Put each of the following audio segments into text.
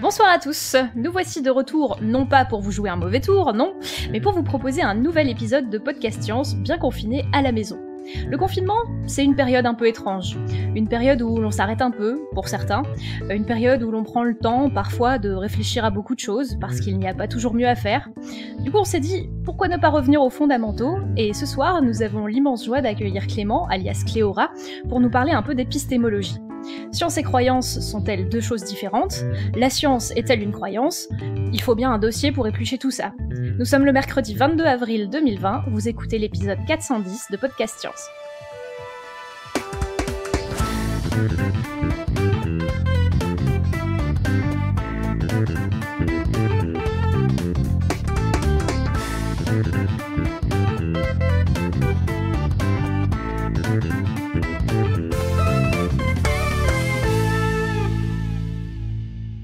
Bonsoir à tous, nous voici de retour, non pas pour vous jouer un mauvais tour, non, mais pour vous proposer un nouvel épisode de Podcast Science bien confiné à la maison. Le confinement, c'est une période un peu étrange, une période où l'on s'arrête un peu, pour certains, une période où l'on prend le temps parfois de réfléchir à beaucoup de choses parce qu'il n'y a pas toujours mieux à faire. Du coup, on s'est dit, pourquoi ne pas revenir aux fondamentaux Et ce soir, nous avons l'immense joie d'accueillir Clément, alias Cléora, pour nous parler un peu d'épistémologie. Science et croyance sont-elles deux choses différentes La science est-elle une croyance Il faut bien un dossier pour éplucher tout ça. Nous sommes le mercredi 22 avril 2020, vous écoutez l'épisode 410 de Podcast Science.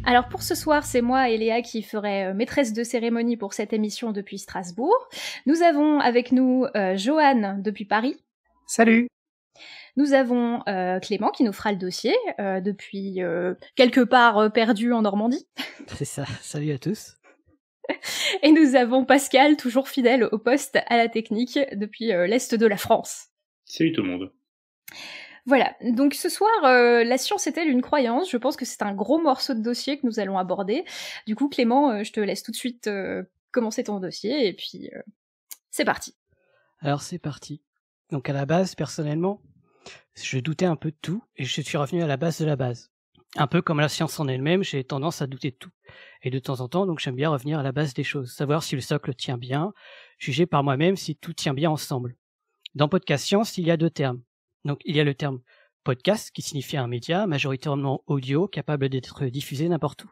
Alors pour ce soir, c'est moi et Léa qui ferai euh, maîtresse de cérémonie pour cette émission depuis Strasbourg. Nous avons avec nous euh, Joanne depuis Paris. Salut. Nous avons euh, Clément qui nous fera le dossier euh, depuis quelque part perdu en Normandie. C'est ça. Salut à tous. Et nous avons Pascal, toujours fidèle au poste à la technique depuis l'Est de la France. Salut tout le monde. Voilà, donc ce soir, euh, la science est-elle une croyance Je pense que c'est un gros morceau de dossier que nous allons aborder. Du coup, Clément, euh, je te laisse tout de suite euh, commencer ton dossier et puis c'est parti. Alors c'est parti. Donc à la base, personnellement, je doutais un peu de tout et je suis revenu à la base de la base. Un peu comme la science en elle-même, j'ai tendance à douter de tout. Et de temps en temps, donc j'aime bien revenir à la base des choses, savoir si le socle tient bien, juger par moi-même si tout tient bien ensemble. Dans Podcast Science, il y a deux termes, donc il y a le terme podcast qui signifie un média majoritairement audio capable d'être diffusé n'importe où.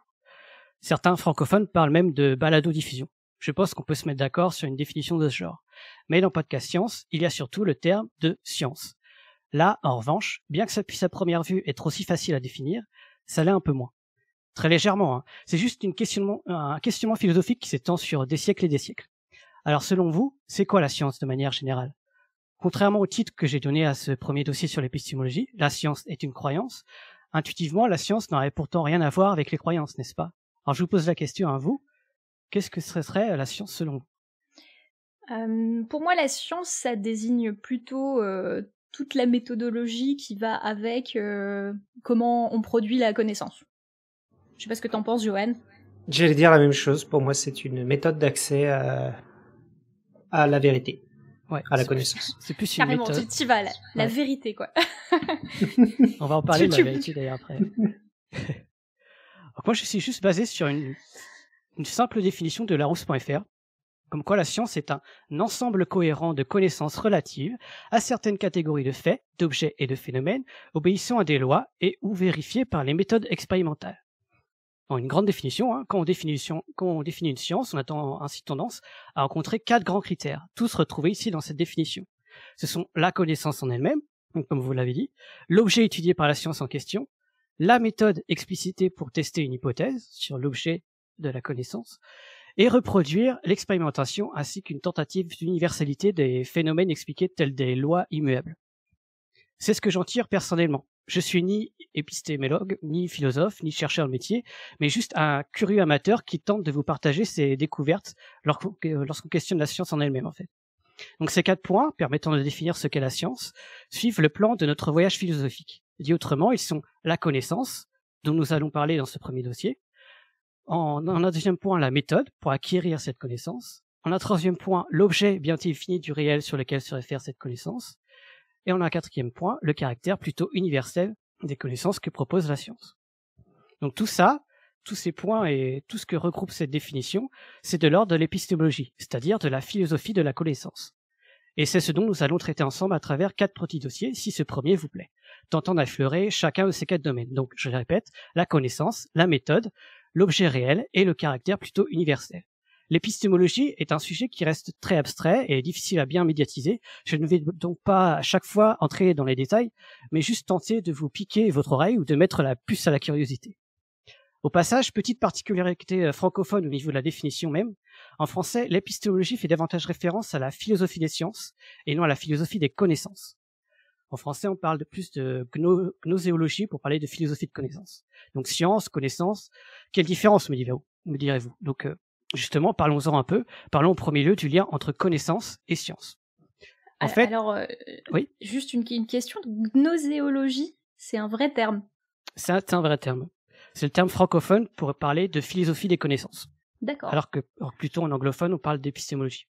Certains francophones parlent même de balado-diffusion. Je pense qu'on peut se mettre d'accord sur une définition de ce genre. Mais dans Podcast Science, il y a surtout le terme de science. Là, en revanche, bien que ça puisse à première vue être aussi facile à définir, ça l'est un peu moins. Très légèrement, hein. c'est juste un questionnement philosophique qui s'étend sur des siècles et des siècles. Alors selon vous, c'est quoi la science de manière générale Contrairement au titre que j'ai donné à ce premier dossier sur l'épistémologie, la science est une croyance, intuitivement, la science n'aurait pourtant rien à voir avec les croyances, n'est-ce pas Alors je vous pose la question à vous, qu'est-ce que ce serait euh, la science selon vous euh, Pour moi, la science, ça désigne plutôt euh, toute la méthodologie qui va avec comment on produit la connaissance. Je ne sais pas ce que tu en penses, Johan. J'allais dire la même chose. Pour moi, c'est une méthode d'accès à la vérité à la connaissance. C'est plus une Carrément, tu t'y vas, la, vérité, quoi. On va en parler de la vérité d'ailleurs après. moi, je suis juste basé sur une, une simple définition de Larousse.fr, comme quoi la science est un ensemble cohérent de connaissances relatives à certaines catégories de faits, d'objets et de phénomènes, obéissant à des lois et ou vérifiées par les méthodes expérimentales dans une grande hein. définition, quand, on définit, une science, on a ainsi tendance à rencontrer quatre grands critères, tous retrouvés ici dans cette définition. Ce sont la connaissance en elle-même, comme vous l'avez dit, l'objet étudié par la science en question, la méthode explicitée pour tester une hypothèse sur l'objet de la connaissance, et reproduire l'expérimentation ainsi qu'une tentative d'universalité des phénomènes expliqués tels des lois immuables. C'est ce que j'en tire personnellement je suis ni épistémologue, ni philosophe, ni chercheur de métier, mais juste un curieux amateur qui tente de vous partager ses découvertes euh, lorsqu'on questionne la science en elle-même, en fait. Donc ces quatre points, permettant de définir ce qu'est la science, suivent le plan de notre voyage philosophique. Dit autrement, ils sont la connaissance, dont nous allons parler dans ce premier dossier, en, un deuxième point, la méthode pour acquérir cette connaissance, en un troisième point, l'objet bien défini du réel sur lequel se réfère cette connaissance, et on a un quatrième point, le caractère plutôt universel des connaissances que propose la science. Donc tout ça, tous ces points et tout ce que regroupe cette définition, c'est de l'ordre de l'épistémologie, c'est-à-dire de la philosophie de la connaissance. Et c'est ce dont nous allons traiter ensemble à travers quatre petits dossiers, si ce premier vous plaît, tentant d'affleurer chacun de ces quatre domaines. Donc, je répète, la connaissance, la méthode, l'objet réel et le caractère plutôt universel. L'épistémologie est un sujet qui reste très abstrait et difficile à bien médiatiser. Je ne vais donc pas à chaque fois entrer dans les détails, mais juste tenter de vous piquer votre oreille ou de mettre la puce à la curiosité. Au passage, petite particularité euh, francophone au niveau de la définition même, en français, l'épistémologie fait davantage référence à la philosophie des sciences et non à la philosophie des connaissances. En français, on parle de plus de gnoséologie pour parler de philosophie de connaissances. Donc science, connaissance, quelle différence me direz-vous Donc euh, Justement, parlons-en un peu. Parlons au premier lieu du lien entre connaissance et science. En fait, alors euh, oui. juste une, question. Gnoséologie, c'est un vrai terme. C'est un, vrai terme. C'est le terme francophone pour parler de philosophie des connaissances. D'accord. Alors que plutôt en anglophone, on parle d'épistémologie.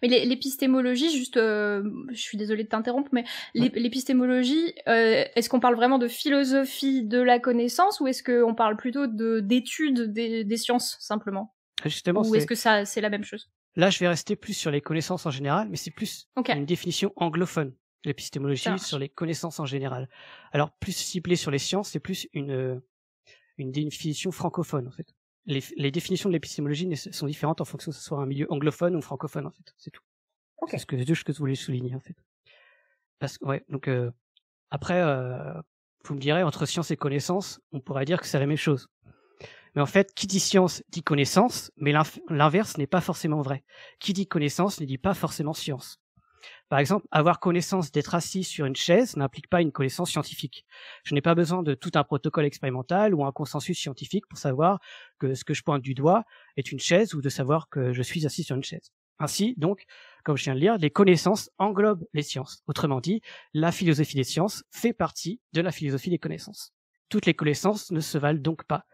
Mais l'épistémologie, juste, euh, je suis désolée de t'interrompre, mais l'épistémologie, euh, est-ce qu'on parle vraiment de philosophie de la connaissance ou est-ce qu'on parle plutôt d'études des, sciences simplement ou est-ce que ça, c'est la même chose Là, je vais rester plus sur les connaissances en général, mais c'est plus une définition anglophone, l'épistémologie sur les connaissances en général. Alors, plus ciblé sur les sciences, c'est plus une, euh, une définition francophone, en fait. Les, définitions de l'épistémologie sont différentes en fonction que ce soit un milieu anglophone ou francophone, en fait. C'est tout. C'est ce que, ce que je voulais souligner, en fait. Parce ouais, donc, euh, après, euh, vous me direz, entre science et connaissances, on pourrait dire que c'est la même chose. Mais en fait, qui dit science dit connaissance, mais l'inverse n'est pas forcément vrai. Qui dit connaissance ne dit pas forcément science. Par exemple, avoir connaissance d'être assis sur une chaise n'implique pas une connaissance scientifique. Je n'ai pas besoin de tout un protocole expérimental ou un consensus scientifique pour savoir que ce que je pointe du doigt est une chaise ou de savoir que je suis assis sur une chaise. Ainsi, donc, comme je viens de lire, les connaissances englobent les sciences. Autrement dit, la philosophie des sciences fait partie de la philosophie des connaissances. Toutes les connaissances ne se valent donc pas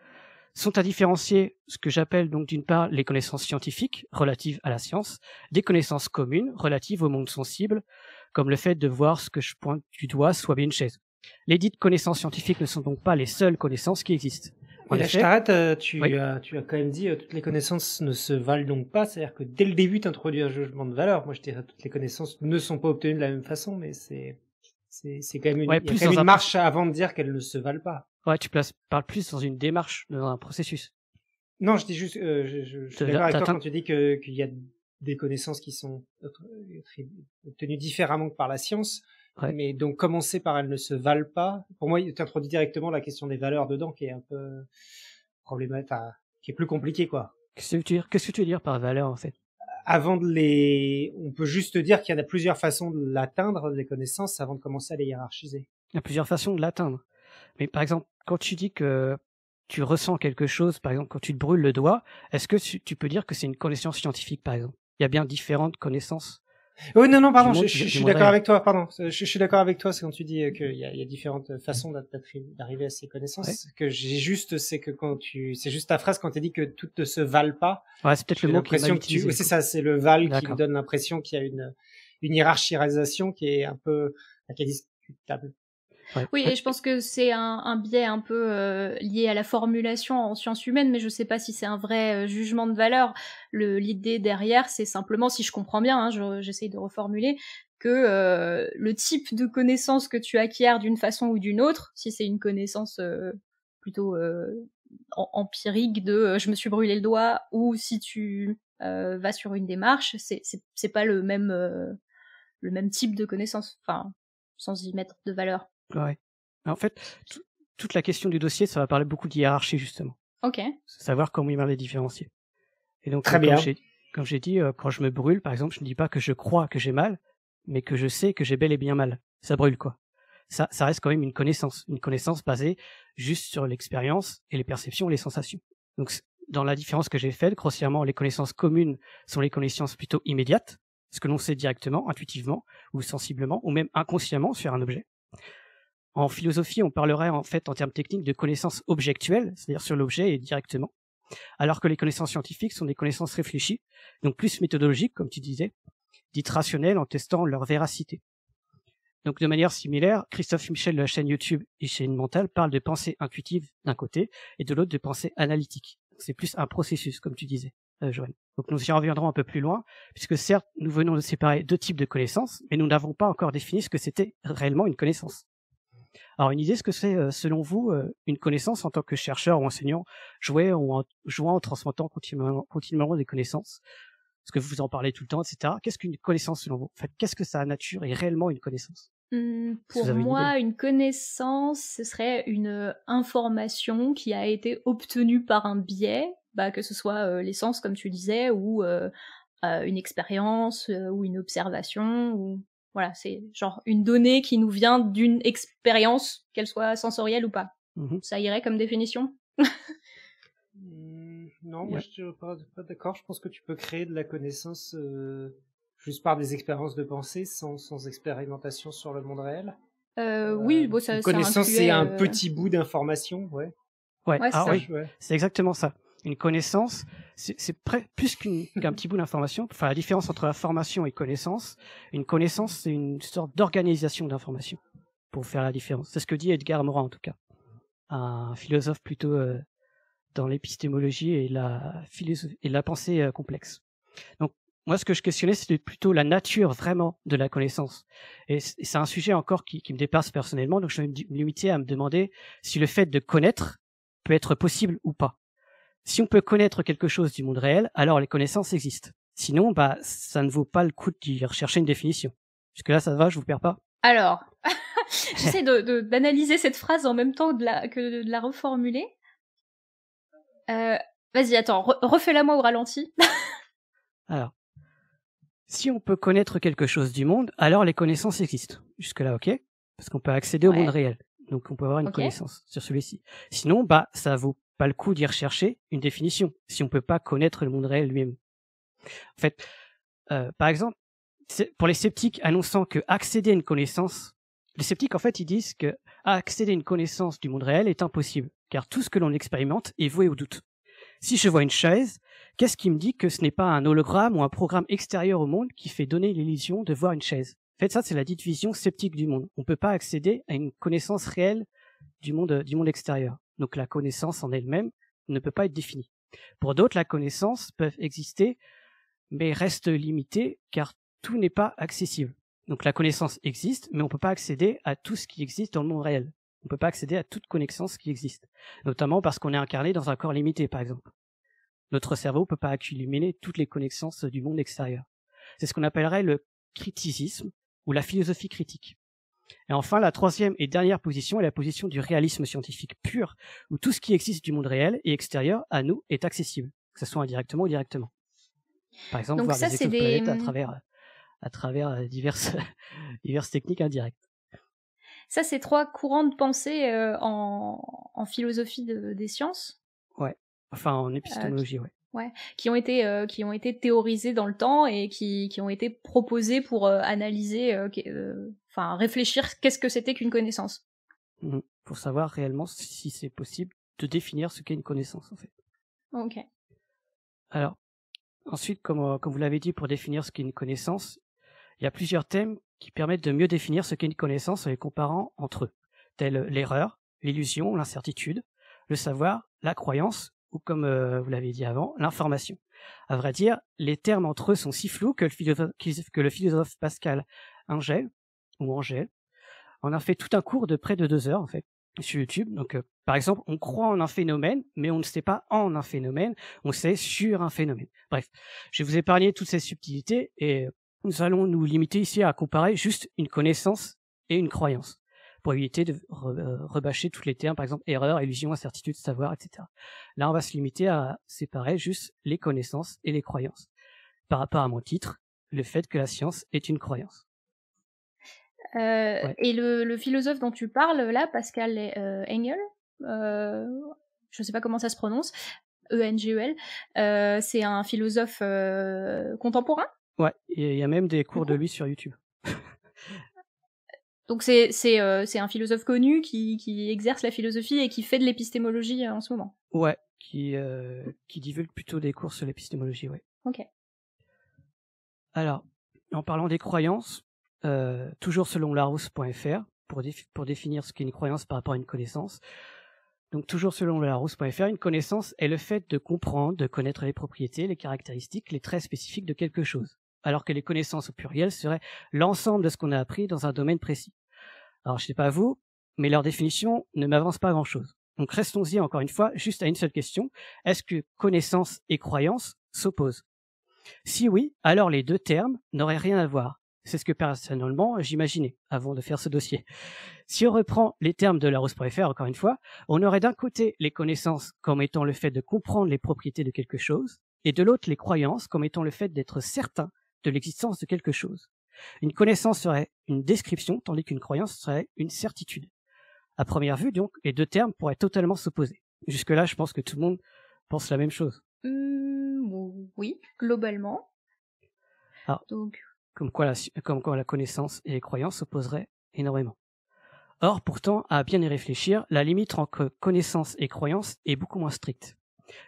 sont à différencier ce que j'appelle donc d'une part les connaissances scientifiques relatives à la science, des connaissances communes relatives au monde sensible, comme le fait de voir ce que je pointe du doigt soit bien une chaise. Les dites connaissances scientifiques ne sont donc pas les seules connaissances qui existent. En je t'arrête, euh, tu, as, quand même dit euh, toutes les connaissances ne se valent donc pas, c'est-à-dire que dès le début, tu introduis un jugement de valeur. Moi, je dirais toutes les connaissances ne sont pas obtenues de la même façon, mais c'est quand même une, y a quand même une marche avant de dire qu'elles ne se valent pas. Ouais, tu parles plus dans une démarche, dans un processus. Non, je dis juste, euh, je, je, suis quand tu dis qu'il y a des connaissances qui sont obtenues différemment que par la science. Mais donc commencer par elles ne se valent pas. Pour moi, tu introduis directement la question des valeurs dedans, qui est un peu problématique, qui est plus compliqué, quoi. Qu'est-ce que tu veux dire, Qu'est-ce tu dire par valeur, en fait Avant de les, on peut juste dire qu'il y en a plusieurs façons de l'atteindre, les connaissances, avant de commencer à les hiérarchiser. Il y a plusieurs façons de l'atteindre. Mais par exemple, quand tu dis que tu ressens quelque chose, par exemple, quand tu te brûles le doigt, est-ce que tu peux dire que c'est une connaissance scientifique, par exemple Il y a bien différentes connaissances. Oui, non, non, pardon, je, suis d'accord avec toi, pardon. Je, suis d'accord avec toi, c'est quand tu dis euh, qu'il y, a différentes façons d'arriver à ces connaissances. Que j'ai juste, c'est que quand tu, c'est juste ta phrase quand tu dis que tout ne se valent pas. Ouais, c'est peut-être le mot qui c'est ça, c'est le val qui donne l'impression qu'il y a une, une hiérarchisation qui est un peu, qui discutable. Oui, et je pense que c'est un, biais un peu euh, lié à la formulation en sciences humaines, mais je ne sais pas si c'est un vrai euh, jugement de valeur. L'idée derrière, c'est simplement, si je comprends bien, hein, j'essaie j'essaye de reformuler, que euh, le type de connaissance que tu acquiers d'une façon ou d'une autre, si c'est une connaissance plutôt empirique de je me suis brûlé le doigt, ou si tu vas sur une démarche, c'est pas le même le même type de connaissance, enfin, sans y mettre de valeur. En fait, toute la question du dossier, ça va parler beaucoup de justement. Ok. Savoir comment il va les différencier. Et donc, Très euh, bien. Comme j'ai dit, euh, quand je me brûle, par exemple, je ne dis pas que je crois que j'ai mal, mais que je sais que j'ai bel et bien mal. Ça brûle quoi. Ça, ça reste quand même une connaissance, une connaissance basée juste sur l'expérience et les perceptions les sensations. Donc, dans la différence que j'ai faite, grossièrement, les connaissances communes sont les connaissances plutôt immédiates, ce que l'on sait directement, intuitivement ou sensiblement, ou même inconsciemment sur un objet. En philosophie, on parlerait en fait en termes techniques de connaissances objectuelles, c'est-à-dire sur l'objet et directement, alors que les connaissances scientifiques sont des connaissances réfléchies, donc plus méthodologiques, comme tu disais, dites rationnelles en testant leur véracité. Donc de manière similaire, Christophe Michel de la chaîne YouTube et chaîne mentale parle de pensée intuitive d'un côté et de l'autre de pensée analytique. C'est plus un processus, comme tu disais, euh, Joël. Donc nous y reviendrons un peu plus loin, puisque certes, nous venons de séparer deux types de connaissances, mais nous n'avons pas encore défini ce que c'était réellement une connaissance. Alors une idée, ce que c'est euh, selon vous euh, une connaissance en tant que chercheur ou enseignant, jouer ou en, jouant en transmettant continuellement, des connaissances parce que vous en parlez tout le temps, etc. Qu'est-ce qu'une connaissance selon vous En fait, qu'est-ce que sa nature est réellement une connaissance mmh, Pour moi, une, connaissance, ce serait une euh, information qui a été obtenue par un biais, bah, que ce soit l'essence, comme tu disais, ou une expérience, ou une observation, ou voilà, c'est genre une donnée qui nous vient d'une expérience, qu'elle soit sensorielle ou pas. Mhm. Ça irait comme définition hmm, Non, moi je ne suis pas, d'accord. Je pense que tu peux créer de la connaissance euh, juste par des expériences de pensée sans, expérimentation sur le monde réel. Euh, euh, oui, bon, ça, connaissance, c'est un petit bout d'information, ouais. Ouais, ah, oui, c'est exactement ça une connaissance, c'est plus qu'un petit bout d'information. Enfin, la différence entre formation et connaissance, une connaissance, c'est une sorte d'organisation d'information pour faire la différence. C'est ce que dit Edgar Morin, en tout cas, un philosophe plutôt euh, dans l'épistémologie et la, et la pensée euh, complexe. Donc, moi, ce que je questionnais, c'était plutôt la nature vraiment de la connaissance. Et c'est un sujet encore qui, qui me dépasse personnellement, donc je vais me limiter à me demander si le fait de connaître peut être possible ou pas si on peut connaître quelque chose du monde réel, alors les connaissances existent. Sinon, bah, ça ne vaut pas le coup d'y rechercher une définition. Jusque là, ça va, je vous perds pas. Alors, j'essaie d'analyser cette phrase en même temps que de la reformuler. Euh, Vas-y, attends, refais-la moi au ralenti. alors, si on peut connaître quelque chose du monde, alors les connaissances existent. Jusque-là, ok Parce qu'on peut accéder au monde réel. Donc on peut avoir une connaissance sur celui-ci. Sinon, bah, ça vaut pas le coup d'y rechercher une définition si on ne peut pas connaître le monde réel lui-même. En fait, euh, par exemple, pour les sceptiques annonçant que accéder à une connaissance, les sceptiques en fait ils disent que accéder à une connaissance du monde réel est impossible, car tout ce que l'on expérimente est voué au doute. Si je vois une chaise, qu'est-ce qui me dit que ce n'est pas un hologramme ou un programme extérieur au monde qui fait donner l'illusion de voir une chaise En fait, ça c'est la dite vision sceptique du monde. On ne peut pas accéder à une connaissance réelle du monde, du monde extérieur. Donc la connaissance en elle-même ne peut pas être définie. Pour d'autres, la connaissance peut exister, mais reste limitée car tout n'est pas accessible. Donc la connaissance existe, mais on ne peut pas accéder à tout ce qui existe dans le monde réel. On ne peut pas accéder à toute connaissance qui existe, notamment parce qu'on est incarné dans un corps limité, par exemple. Notre cerveau ne peut pas accumuler toutes les connaissances du monde extérieur. C'est ce qu'on appellerait le criticisme ou la philosophie critique. Et enfin, la troisième et dernière position est la position du réalisme scientifique pur, où tout ce qui existe du monde réel et extérieur à nous est accessible, que ce soit indirectement ou directement. Par exemple, voir les étoiles à hum, travers, à travers euh, diverses, diverses techniques indirectes. Ça, c'est trois courants de pensée euh, en, philosophie des sciences. Ouais, enfin en épistémologie, oui. qui... ouais. Ouais, qui ont été euh, qui ont été théorisés dans le temps et qui, qui ont été proposés pour analyser enfin réfléchir qu'est-ce que c'était qu'une connaissance. Mhm. Pour savoir réellement si c'est possible de définir ce qu'est une connaissance en fait. Ok. Alors, ensuite, euh, comme, vous l'avez dit, pour définir ce qu'est une connaissance, il y a plusieurs thèmes qui permettent de mieux définir ce qu'est une connaissance en les comparant entre eux, tels euh, l'erreur, l'illusion, l'incertitude, le savoir, la croyance, ou comme euh, vous l'avez dit avant, l'information. À vrai dire, les termes entre eux sont si flous que le philosophe, Pascal ingèle ou Angèle. On a fait tout un cours de près de deux heures, en fait, sur YouTube. Donc, euh, par exemple, on croit en un phénomène, mais on ne sait pas en un phénomène, on sait sur un phénomène. Bref, je vais vous épargner toutes ces subtilités et euh, nous allons nous limiter ici à comparer juste une connaissance et une croyance pour éviter de euh, rebâcher tous les termes, par exemple erreur, illusion, incertitude, savoir, etc. Là, on va se limiter à séparer juste les connaissances et les croyances. Par rapport à mon titre, le fait que la science est une croyance. Euh, et le, le, philosophe dont tu parles là, Pascal euh, Engel, euh, je ne sais pas comment ça se prononce, e n g e l euh, c'est un philosophe contemporain. Ouais, il y a même des cours de lui sur YouTube. Donc c'est c'est euh, un philosophe connu qui, qui exerce la philosophie et qui fait de l'épistémologie en ce moment. Ouais, qui qui divulgue plutôt des cours sur l'épistémologie, ouais. Ok. Alors, en parlant des croyances, euh, toujours selon larousse.fr, pour, définir ce qu'est une croyance par rapport à une connaissance. Donc toujours selon larousse.fr, une connaissance est le fait de comprendre, de connaître les propriétés, les caractéristiques, les traits spécifiques de quelque chose, alors que les connaissances au pluriel seraient l'ensemble de ce qu'on a appris dans un domaine précis. Alors je sais pas vous, mais leur définition ne m'avance pas grand-chose. Donc restons-y encore une fois juste à une seule question. Est-ce que connaissance et croyance s'opposent Si oui, alors les deux termes n'auraient rien à voir. C'est ce que personnellement j'imaginais avant de faire ce dossier. Si on reprend les termes de préfère, encore une fois, on aurait d'un côté les connaissances comme étant le fait de comprendre les propriétés de quelque chose, et de l'autre les croyances comme étant le fait d'être certain de l'existence de quelque chose. Une connaissance serait une description, tandis qu'une croyance serait une certitude. À première vue, donc, les deux termes pourraient totalement s'opposer. Jusque-là, je pense que tout le monde pense la même chose. Mmh, oui, globalement. Ah. donc, comme quoi la, comme quoi la connaissance et les croyances s'opposeraient énormément. Or, pourtant, à bien y réfléchir, la limite entre connaissance et croyance est beaucoup moins stricte.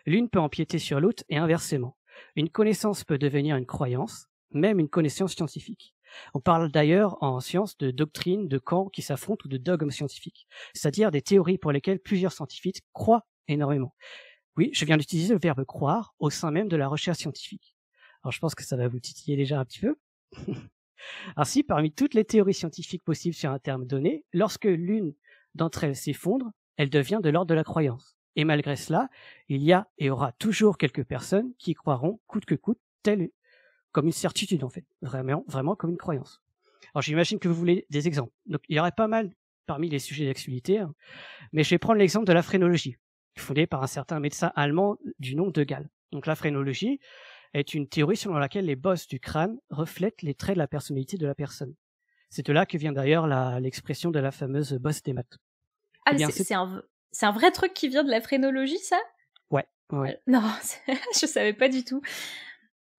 L'une peut empiéter sur l'autre et inversement. Une connaissance peut devenir une croyance, même une connaissance scientifique. On parle d'ailleurs en science de doctrines, de camps qui s'affrontent ou de dogmes scientifiques, c'est-à-dire des théories pour lesquelles plusieurs scientifiques croient énormément. Oui, je viens d'utiliser le verbe croire au sein même de la recherche scientifique. Alors je pense que ça va vous titiller déjà un petit peu. Ainsi, parmi toutes les théories scientifiques possibles sur un terme donné, lorsque l'une d'entre elles s'effondre, elle devient de l'ordre de la croyance. Et malgré cela, il y a et aura toujours quelques personnes qui croiront coûte que coûte, telle comme une certitude en fait, vraiment, vraiment comme une croyance. Alors j'imagine que vous voulez des exemples. il y aurait pas mal parmi les sujets d'actualité, hein. mais je vais prendre l'exemple de la phrénologie, fondée par un certain médecin allemand du nom de Gall. Donc la phrénologie, est une théorie selon laquelle les bosses du crâne reflètent les traits de la personnalité de la personne. C'est de là que vient d'ailleurs l'expression de la fameuse bosse des maths. Ah, eh c'est un, vrai truc qui vient de la phrénologie, ça Ouais. ouais. Euh, non, je ne savais pas du tout.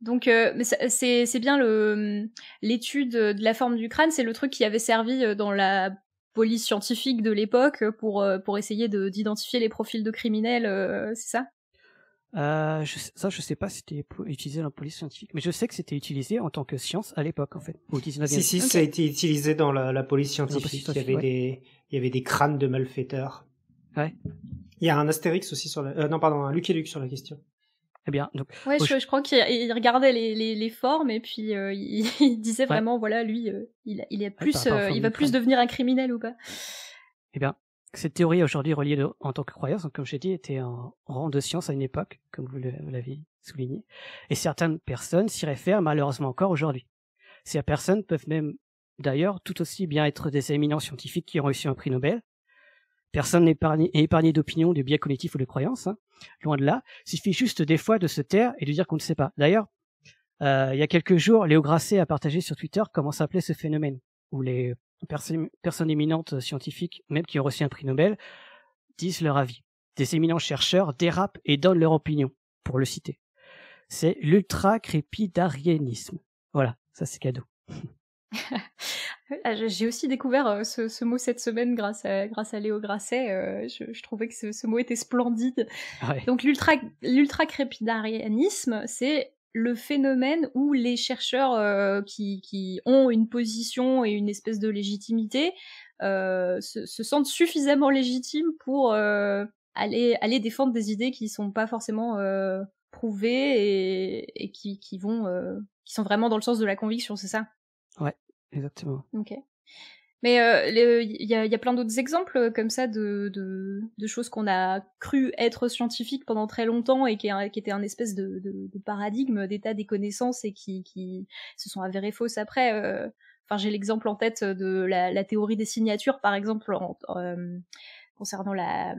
Donc, euh, c'est bien hum, l'étude de la forme du crâne, c'est le truc qui avait servi euh, dans la police scientifique de l'époque pour, essayer d'identifier les profils de criminels, c'est ça euh, je, ça, je sais pas si c'était utilisé dans la police scientifique, mais je sais que c'était utilisé en tant que science à l'époque, en fait, au Si, si, ça a été utilisé dans la, police scientifique. il, y avait des, il y avait des crânes de malfaiteurs. Ouais. Il y a un Astérix aussi sur la. Euh, non, pardon, un Lucky Luke sur la question. Eh bien, donc. Ouais, je, crois qu'il regardait les, formes et puis euh, il, disait vraiment, voilà, lui, euh, il, est plus, il va plus devenir un criminel ou pas. Eh bien, cette théorie est aujourd'hui reliée en tant que croyance, comme j'ai dit, était en rang de science à une époque, comme vous l'avez souligné. Et certaines personnes s'y réfèrent malheureusement encore aujourd'hui. Ces personnes peuvent même, d'ailleurs, tout aussi bien être des éminents scientifiques qui ont reçu un prix Nobel. Personne n'est épargné, d'opinion, de biais cognitif ou de croyances. Hein. Loin de là, il suffit juste des fois de se taire et de dire qu'on ne sait pas. D'ailleurs, euh, il y a quelques jours, Léo Grasset a partagé sur Twitter comment s'appelait ce phénomène, ou les personnes éminentes euh, scientifiques, même qui ont reçu un prix Nobel, disent leur avis. Des éminents chercheurs dérapent et donnent leur opinion, pour le citer. C'est l'ultra-crépidarianisme. Voilà, ça c'est cadeau. Ah, j'ai aussi découvert euh, ce, mot cette semaine grâce à, grâce à Léo Grasset. Euh, je, trouvais que ce, mot était splendide. Ah Donc l'ultra crépidarianisme, c'est le phénomène où les chercheurs euh, qui, ont une position et une espèce de légitimité euh, se, sentent suffisamment légitimes pour euh, aller, aller défendre des idées qui ne sont pas forcément prouvées et, qui, vont, qui sont vraiment dans le sens de la conviction, c'est ça Ouais, exactement. Ok. Mais euh, il y, a, plein d'autres exemples euh, comme ça de, choses qu'on a cru être scientifiques pendant très longtemps et qui, qui étaient un espèce de, paradigme d'état des connaissances et qui, se sont avérées fausses après. Euh. j'ai l'exemple en tête de la, théorie des signatures, par exemple, concernant la,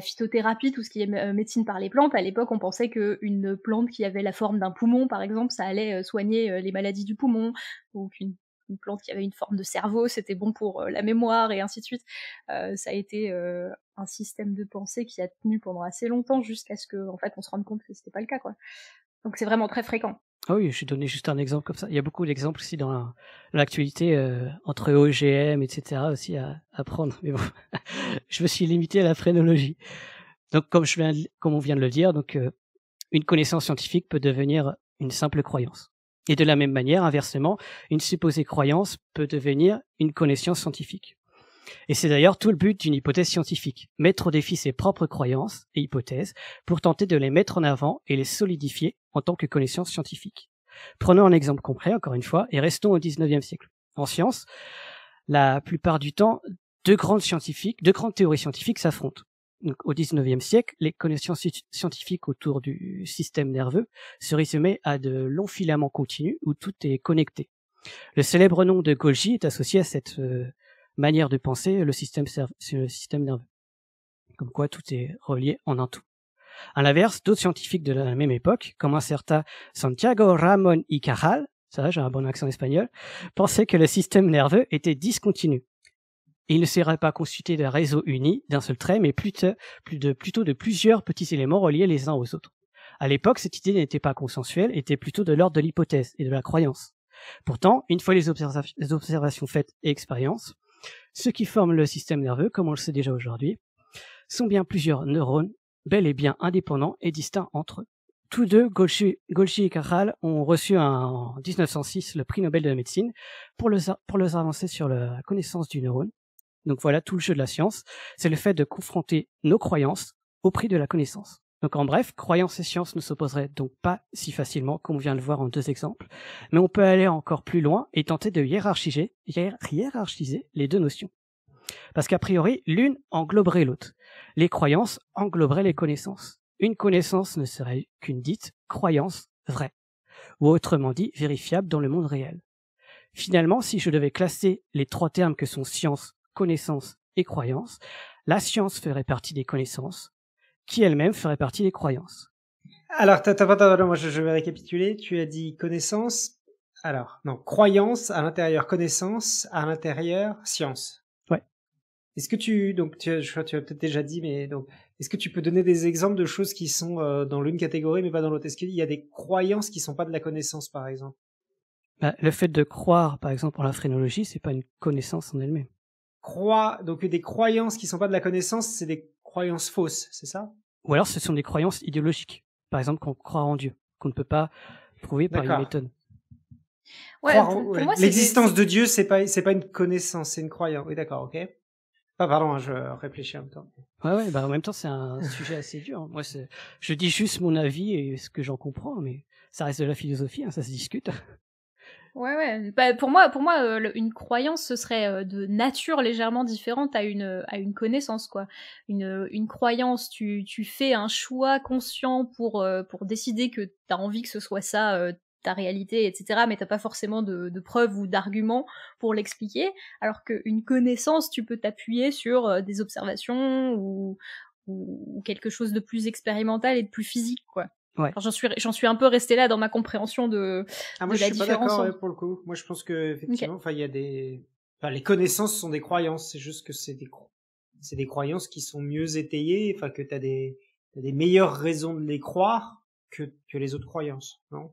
phytothérapie, tout ce qui est médecine par les plantes, à l'époque, on pensait qu'une plante qui avait la forme d'un poumon, par exemple, ça allait soigner les maladies du poumon, ou qu'une une plante qui avait une forme de cerveau, c'était bon pour euh, la mémoire et ainsi de suite. Euh, ça a été euh, un système de pensée qui a tenu pendant assez longtemps jusqu'à ce que fait on se rende compte que ce c'était pas le cas quoi. Donc c'est vraiment très fréquent. Ah oui, je vais donner juste un exemple comme ça. Il y a beaucoup d'exemples aussi dans l'actualité entre OGM, etc. aussi à, prendre. Mais bon, je me suis limité à la phrénologie. Donc comme on vient de le dire, donc une connaissance scientifique peut devenir une simple croyance. Et de la même manière, inversement, une supposée croyance peut devenir une connaissance scientifique. Et c'est d'ailleurs tout le but d'une hypothèse scientifique, mettre au défi ses propres croyances et hypothèses pour tenter de les mettre en avant et les solidifier en tant que connaissance scientifique. Prenons un exemple concret, encore une fois, et restons au XIXe siècle. En science, la plupart du temps, deux grandes scientifiques, deux grandes théories scientifiques s'affrontent au XIXe siècle, les connaissances scientifiques autour du système nerveux se résumaient à de longs filaments continus où tout est connecté. Le célèbre nom de Golgi est associé à cette euh, manière de penser le système, nerveux. Comme quoi tout est relié en un tout. À l'inverse, d'autres scientifiques de la même époque, comme un certain Santiago Ramón y Cajal, ça j'ai un bon accent espagnol, pensaient que le système nerveux était discontinu, il ne serait pas constitué d'un réseau uni d'un seul trait, mais plutôt, de plusieurs petits éléments reliés les uns aux autres. À l'époque, cette idée n'était pas consensuelle, était plutôt de l'ordre de l'hypothèse et de la croyance. Pourtant, une fois les, observations faites et expériences, ceux qui forment le système nerveux, comme on le sait déjà aujourd'hui, sont bien plusieurs neurones, bel et bien indépendants et distincts entre eux. Tous deux, Golgi, et Cajal, ont reçu en 1906 le prix Nobel de la médecine pour, le, pour leurs avancées sur la connaissance du neurone, donc voilà tout le jeu de la science, c'est le fait de confronter nos croyances au prix de la connaissance. Donc en bref, croyances et sciences ne s'opposeraient donc pas si facilement qu'on vient de le voir en deux exemples, mais on peut aller encore plus loin et tenter de hiérarchiser, hiérarchiser les deux notions. Parce qu'a priori, l'une engloberait l'autre. Les croyances engloberaient les connaissances. Une connaissance ne serait qu'une dite croyance vraie, ou autrement dit vérifiable dans le monde réel. Finalement, si je devais classer les trois termes que sont science, connaissances et croyances, la science ferait partie des connaissances, qui elle-même ferait partie des croyances. Alors, t je, vais récapituler. Tu as dit connaissance, alors, non, croyance à l'intérieur, connaissance à l'intérieur, science. Ouais. Est-ce que tu, donc, tu, tu as peut-être déjà dit, mais donc, est-ce que tu peux donner des exemples de choses qui sont euh, dans l'une catégorie mais pas dans l'autre Est-ce qu'il y a des croyances qui sont pas de la connaissance, par exemple bah, Le fait de croire, par exemple, en la phrénologie, c'est pas une connaissance en elle-même donc des croyances qui sont pas de la connaissance, c'est des croyances fausses, c'est ça Ou alors ce sont des croyances idéologiques. Par exemple, qu'on croit en Dieu, qu'on ne peut pas prouver par une méthode. L'existence de Dieu, c'est pas, c'est pas une connaissance, c'est une croyance. Oui, d'accord, ok. Ah, pardon, hein, je réfléchis en même temps. Ouais, bah en même temps, c'est un sujet assez dur. Hein. Moi, je dis juste mon avis et ce que j'en comprends, mais ça reste de la philosophie, hein, ça se discute. Ouais, ouais. Bah, pour moi, pour moi euh, une croyance, ce serait euh, de nature légèrement différente à une, euh, à une connaissance, quoi. Une, une croyance, tu, tu fais un choix conscient pour, pour décider que t'as envie que ce soit ça, ta réalité, etc. Mais t'as pas forcément de, de preuves ou d'arguments pour l'expliquer. Alors qu'une connaissance, tu peux t'appuyer sur des observations ou, ou, quelque chose de plus expérimental et de plus physique, quoi. Ouais. J'en suis, j'en suis un peu resté là dans ma compréhension de, ah, moi, je suis Pas d'accord, hein. pour le coup. Moi, je pense que effectivement, enfin, il y a des, enfin, les connaissances sont des croyances. C'est juste que c'est des, c'est des croyances qui sont mieux étayées. Enfin, que t'as des, t'as des meilleures raisons de les croire que que les autres croyances, non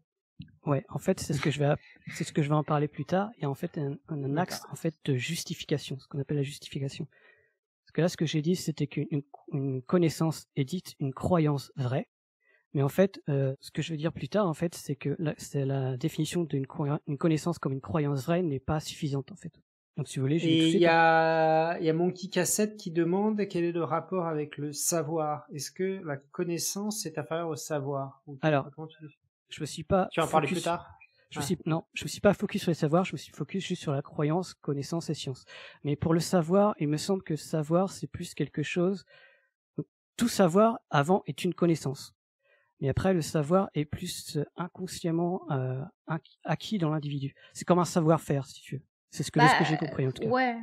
Ouais, en fait, c'est ce que je vais, c'est ce que je vais en parler plus tard. Il y a en fait un, un axe en fait de justification, ce qu'on appelle la justification. Parce que là, ce que j'ai dit, c'était qu'une connaissance est dite une croyance vraie mais en fait, euh, ce que je veux dire plus tard, en fait, c'est que la, la définition d'une une connaissance comme une croyance vraie n'est pas suffisante, en fait. Donc, si vous voulez, j'ai il y a, y a Monkey Cassette qui demande quel est le rapport avec le savoir. Est-ce que la connaissance est inférieure au savoir Alors, je me suis pas. Tu en parler plus tard. Je ah. suis, non, je me suis pas focus sur les savoirs, je me suis focus juste sur la croyance, connaissance et science. Mais pour le savoir, il me semble que savoir, c'est plus quelque chose. Tout savoir avant est une connaissance mais après le savoir est plus euh, inconsciemment euh, acquis dans l'individu. C'est comme un savoir-faire, si tu veux. C'est ce que, que j'ai bah, compris en tout cas. Ouais.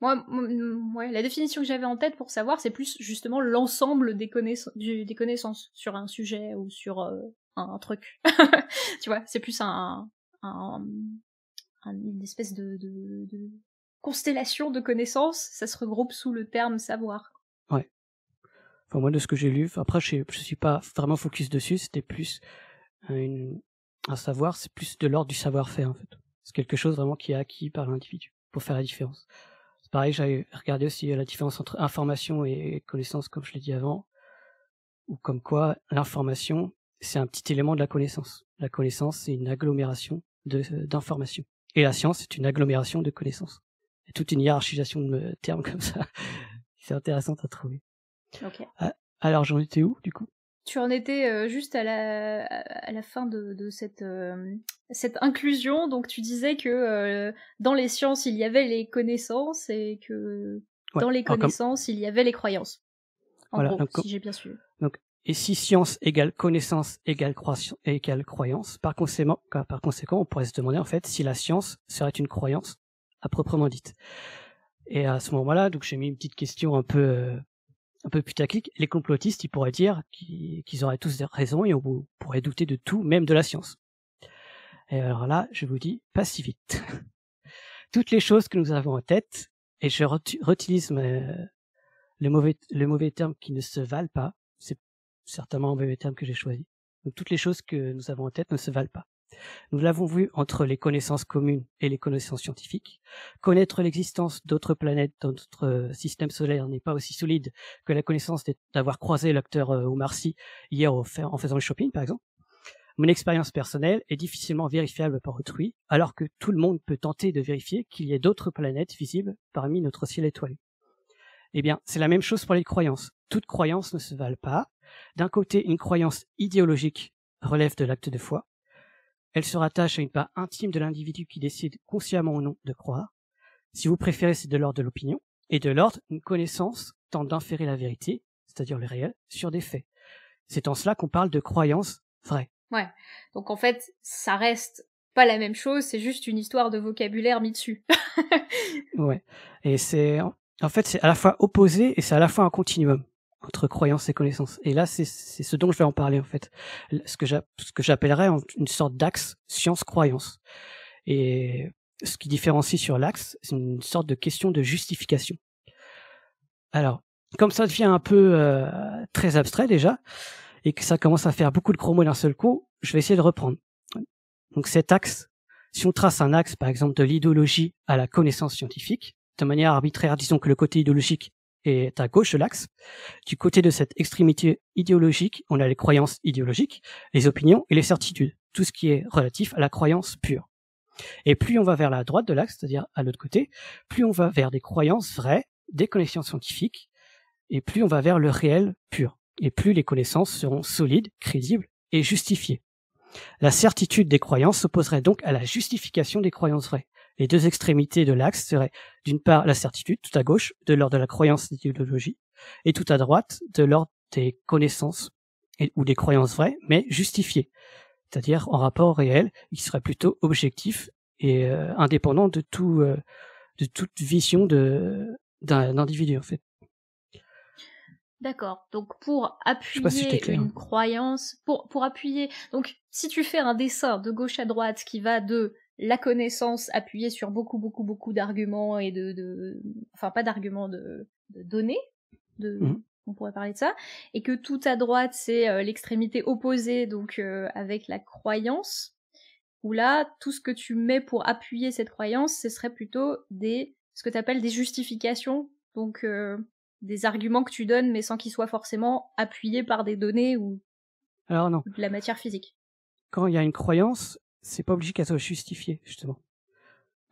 Moi, la définition que j'avais en tête pour savoir, c'est plus justement l'ensemble des, des connaissances sur un sujet ou sur euh, un, truc. tu vois, c'est plus un, une espèce de constellation de connaissances. Ça se regroupe sous le terme savoir. Enfin, moi, de ce que j'ai lu, après, je suis pas vraiment focus dessus, c'était plus euh, un savoir, c'est plus de l'ordre du savoir-faire, en fait. C'est quelque chose vraiment qui est acquis par l'individu pour faire la différence. C'est pareil, j'avais regardé aussi la différence entre information et connaissance, comme je l'ai dit avant, ou comme quoi l'information, c'est un petit élément de la connaissance. La connaissance, c'est une agglomération d'informations. Et la science, c'est une agglomération de connaissances. Il y a toute une hiérarchisation de termes comme ça. c'est intéressant à trouver. Okay. Ah, alors j'en étais où du coup tu en étais euh, juste à la, fin de, euh, cette, inclusion, donc tu disais que euh, dans les sciences il y avait les connaissances et que dans les connaissances il y avait les croyances. En voilà, gros, si j'ai bien suivi. Donc, et si science égale connaissance égale, croyance, par conséquent, par conséquent, on pourrait se demander en fait si la science serait une croyance à proprement dite. Et à ce moment-là, donc j'ai mis une petite question un peu un peu putaclic, les complotistes, ils pourraient dire qu'ils auraient tous raison et on pourrait douter de tout, même de la science. Et alors là, je vous dis, pas si vite. Toutes les choses que nous avons en tête, et je réutilise le mauvais, le mauvais terme qui ne se valent pas, c'est certainement un mauvais terme que j'ai choisi. Donc toutes les choses que nous avons en tête ne se valent pas. Nous l'avons vu entre les connaissances communes et les connaissances scientifiques. Connaître l'existence d'autres planètes dans notre euh, système solaire n'est pas aussi solide que la connaissance d'avoir croisé l'acteur euh, Omar Sy hier en faisant le shopping, par exemple. Mon expérience personnelle est difficilement vérifiable par autrui, alors que tout le monde peut tenter de vérifier qu'il y ait d'autres planètes visibles parmi notre ciel étoilé. Eh bien, c'est la même chose pour les croyances. Toutes croyances ne se valent pas. D'un côté, une croyance idéologique relève de l'acte de foi, elle se rattache à une part intime de l'individu qui décide consciemment ou non de croire. Si vous préférez, c'est de l'ordre de l'opinion. Et de l'ordre, une connaissance tente d'inférer la vérité, c'est-à-dire le réel, sur des faits. C'est en cela qu'on parle de croyance vraie. Ouais. Donc en fait, ça reste pas la même chose, c'est juste une histoire de vocabulaire mis dessus. ouais. Et c'est, en fait, c'est à la fois opposé et c'est à la fois un continuum entre croyance et connaissance. Et là, c'est ce dont je vais en parler en fait, ce que j'appellerais une sorte d'axe science-croyance. Et ce qui différencie sur l'axe, c'est une sorte de question de justification. Alors, comme ça devient un peu euh, très abstrait déjà, et que ça commence à faire beaucoup de gros mots d'un seul coup, je vais essayer de reprendre. Donc cet axe, si on trace un axe par exemple de l'idéologie à la connaissance scientifique, de manière arbitraire, disons que le côté idéologique et à gauche de l'axe. Du côté de cette extrémité idéologique, on a les croyances idéologiques, les opinions et les certitudes, tout ce qui est relatif à la croyance pure. Et plus on va vers la droite de l'axe, c'est-à-dire à l'autre côté, plus on va vers des croyances vraies, des connaissances scientifiques, et plus on va vers le réel pur, et plus les connaissances seront solides, crédibles et justifiées. La certitude des croyances s'opposerait donc à la justification des croyances vraies les deux extrémités de l'axe seraient d'une part la certitude, tout à gauche, de l'ordre de la croyance et l'idéologie, et tout à droite, de l'ordre des connaissances ou des croyances vraies, mais justifiées, c'est-à-dire en rapport réel, il serait plutôt objectif et euh, indépendant de tout, euh, de toute vision d'un individu en fait. D'accord. Donc pour appuyer une croyance, pour pour appuyer. Donc si tu fais un dessin de gauche à droite qui va de la connaissance appuyée sur beaucoup, beaucoup, beaucoup d'arguments et de, Enfin, pas d'arguments, de, données. De, mmh On pourrait parler de ça. Et que tout à droite, c'est euh, l'extrémité opposée, donc euh, avec la croyance. Où là, tout ce que tu mets pour appuyer cette croyance, ce serait plutôt des. ce que tu appelles des justifications. Donc. Euh, des arguments que tu donnes, mais sans qu'ils soient forcément appuyés par des données ou Alors non. de la matière physique. Quand il y a une croyance, c'est pas obligé qu'elle soit justifiée, justement.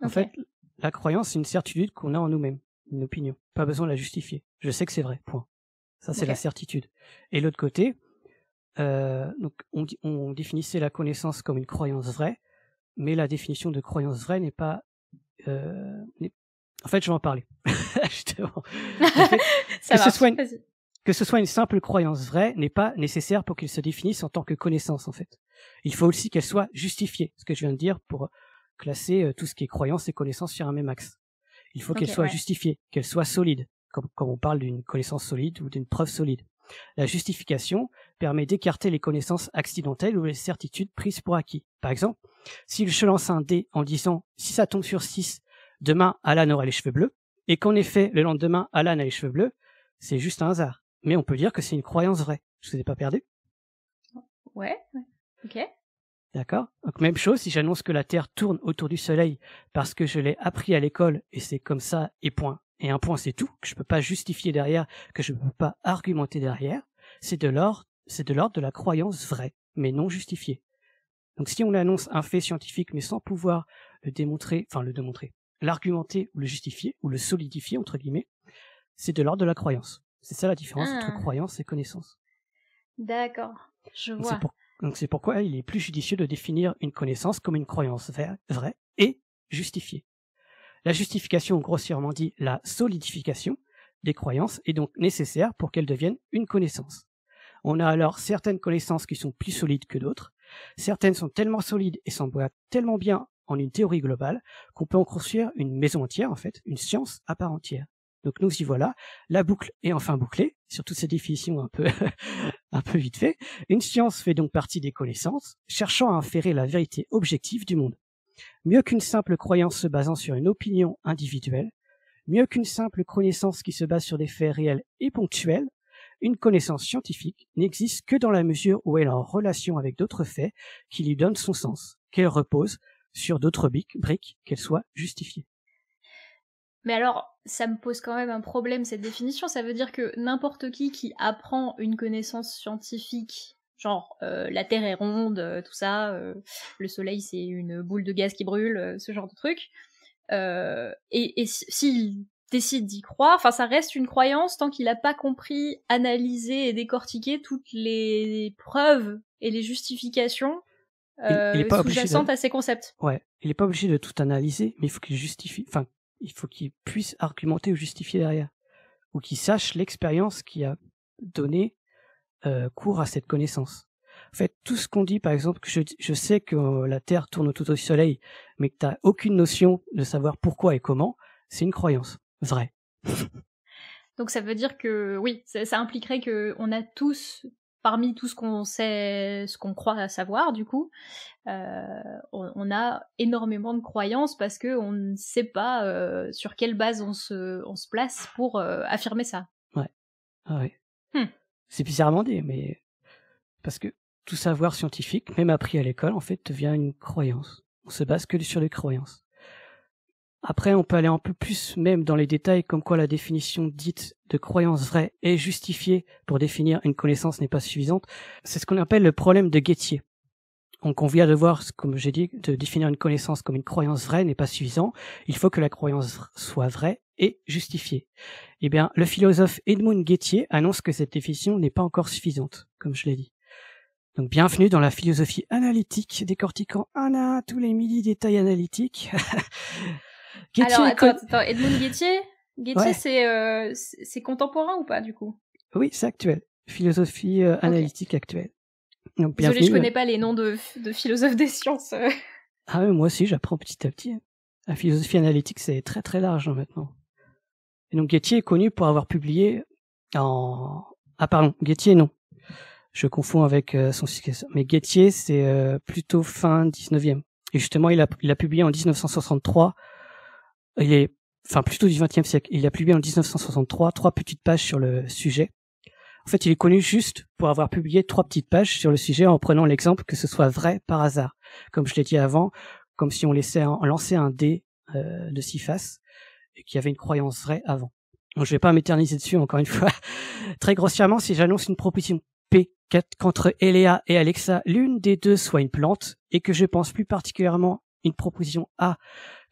En fait, la croyance, c'est une certitude qu'on a en nous-mêmes, une opinion. Pas besoin de la justifier. Je sais que c'est vrai, point. Ça, c'est la certitude. Et l'autre côté, euh, donc on, définissait la connaissance comme une croyance vraie, mais la définition de croyance vraie n'est pas... Euh, en fait, je vais en parler. justement. que, ce soit une, que ce soit une simple croyance vraie n'est pas nécessaire pour qu'il se définisse en tant que connaissance, en fait. Il faut aussi qu'elle soit justifiée, ce que je viens de dire, pour classer euh, tout ce qui est croyance et connaissance sur un même axe. Il faut qu'elle soit justifiée, qu'elle soit solide, comme, comme on parle d'une connaissance solide ou d'une preuve solide. La justification permet d'écarter les connaissances accidentelles ou les certitudes prises pour acquis. Par exemple, si je lance un dé en disant si ça tombe sur 6, demain Alan aura les cheveux bleus, et qu'en effet le lendemain Alan a les cheveux bleus, c'est juste un hasard. Mais on peut dire que c'est une croyance vraie. Je ne vous ai pas perdu ouais. D'accord Donc même chose, si j'annonce que la Terre tourne autour du Soleil parce que je l'ai appris à l'école et c'est comme ça et point. Et un point c'est tout, que je ne peux pas justifier derrière, que je ne peux pas argumenter derrière, c'est de l'ordre, c'est de l'ordre de la croyance vraie, mais non justifiée. Donc si on annonce un fait scientifique mais sans pouvoir le démontrer, enfin le démontrer, l'argumenter ou le justifier ou le solidifier entre guillemets, c'est de l'ordre de la croyance. C'est ça la différence entre ah. croyance et connaissance. D'accord, je vois. Donc c'est pourquoi il est plus judicieux de définir une connaissance comme une croyance vraie et justifiée. La justification, grossièrement dit la solidification des croyances, est donc nécessaire pour qu'elles deviennent une connaissance. On a alors certaines connaissances qui sont plus solides que d'autres. Certaines sont tellement solides et s'emboîtent tellement bien en une théorie globale qu'on peut en construire une maison entière, en fait, une science à part entière. Donc nous y voilà. La boucle est enfin bouclée, sur toutes ces définitions un peu, un peu vite fait. Une science fait donc partie des connaissances, cherchant à inférer la vérité objective du monde. Mieux qu'une simple croyance se basant sur une opinion individuelle, mieux qu'une simple connaissance qui se base sur des faits réels et ponctuels, une connaissance scientifique n'existe que dans la mesure où elle est en relation avec d'autres faits qui lui donnent son sens, qu'elle repose sur d'autres briques, qu'elle soit justifiée. Mais alors, ça me pose quand même un problème cette définition. Ça veut dire que n'importe qui qui apprend une connaissance scientifique, genre euh, la Terre est ronde, euh, tout ça, euh, le Soleil c'est une boule de gaz qui brûle, ce genre de truc, et, s'il décide d'y croire, enfin ça reste une croyance tant qu'il n'a pas compris, analysé et décortiqué toutes les preuves et les justifications euh, sous-jacentes à ces concepts. Ouais, il n'est pas obligé de tout analyser, mais il faut qu'il justifie, enfin il faut qu'il puisse argumenter ou justifier derrière, ou qu'il sache l'expérience qui a donné euh, cours à cette connaissance. En fait, tout ce qu'on dit, par exemple, que je, sais que euh, la Terre tourne tout au Soleil, mais que tu n'as aucune notion de savoir pourquoi et comment, c'est une croyance vraie. Donc ça veut dire que oui, ça, impliquerait qu'on a tous parmi tout ce qu'on sait, ce qu'on croit savoir, du coup, euh, on, a énormément de croyances parce que on ne sait pas euh, sur quelle base on se, place pour euh, affirmer ça. Ouais. Ah hmm. C'est bizarrement dit, mais parce que tout savoir scientifique, même appris à l'école, en fait, devient une croyance. On se base que sur les croyances. Après, on peut aller un peu plus même dans les détails, comme quoi la définition dite de croyance vraie est justifiée pour définir une connaissance n'est pas suffisante. C'est ce qu'on appelle le problème de Gettier. on convient de voir, comme j'ai dit, de définir une connaissance comme une croyance vraie n'est pas suffisant. Il faut que la croyance soit vraie et justifiée. Eh bien, le philosophe Edmund Gettier annonce que cette définition n'est pas encore suffisante, comme je l'ai dit. Donc bienvenue dans la philosophie analytique, décortiquant un à un tous les mini détails analytiques. Alors, attends, Edmond euh, c'est, contemporain ou pas, du coup Oui, c'est actuel. Philosophie euh, analytique actuelle. Donc, je je connais euh. pas les noms de, de philosophes des sciences. ah oui, moi aussi, j'apprends petit à petit. Hein. La philosophie analytique, c'est très très large hein, maintenant. Et donc Guettier est connu pour avoir publié en... Ah pardon, Guettier non. Je confonds avec son successeur. Mais Guettier, c'est plutôt fin 19e. Et justement, il il a publié en 1963 il est, enfin plutôt du XXe siècle. Il a publié en 1963 trois petites pages sur le sujet. En fait, il est connu juste pour avoir publié trois petites pages sur le sujet en prenant l'exemple que ce soit vrai par hasard. Comme je l'ai dit avant, comme si on laissait en lancer un dé euh, de six faces et qu'il y avait une croyance vraie avant. Je je vais pas m'éterniser dessus encore une fois. Très grossièrement, si j'annonce une proposition P contre Eléa et Alexa, l'une des deux soit une plante et que je pense plus particulièrement une proposition A,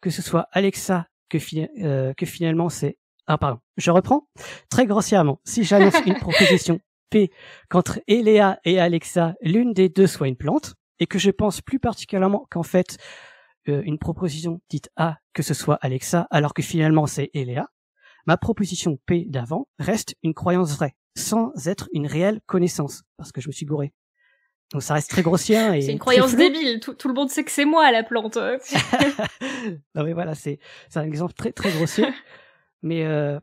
que ce soit Alexa euh, que, finalement c'est... Ah pardon, je reprends. Très grossièrement, si j'annonce une proposition P qu'entre Eléa et Alexa, l'une des deux soit une plante, et que je pense plus particulièrement qu'en fait euh, une proposition dite A que ce soit Alexa, alors que finalement c'est Eléa, ma proposition P d'avant reste une croyance vraie, sans être une réelle connaissance, parce que je me suis gouré. Donc ça reste très grossier. c'est une croyance débile. Tout, le monde sait que c'est moi la plante. non mais voilà, c'est c'est un exemple très très grossier. mais euh,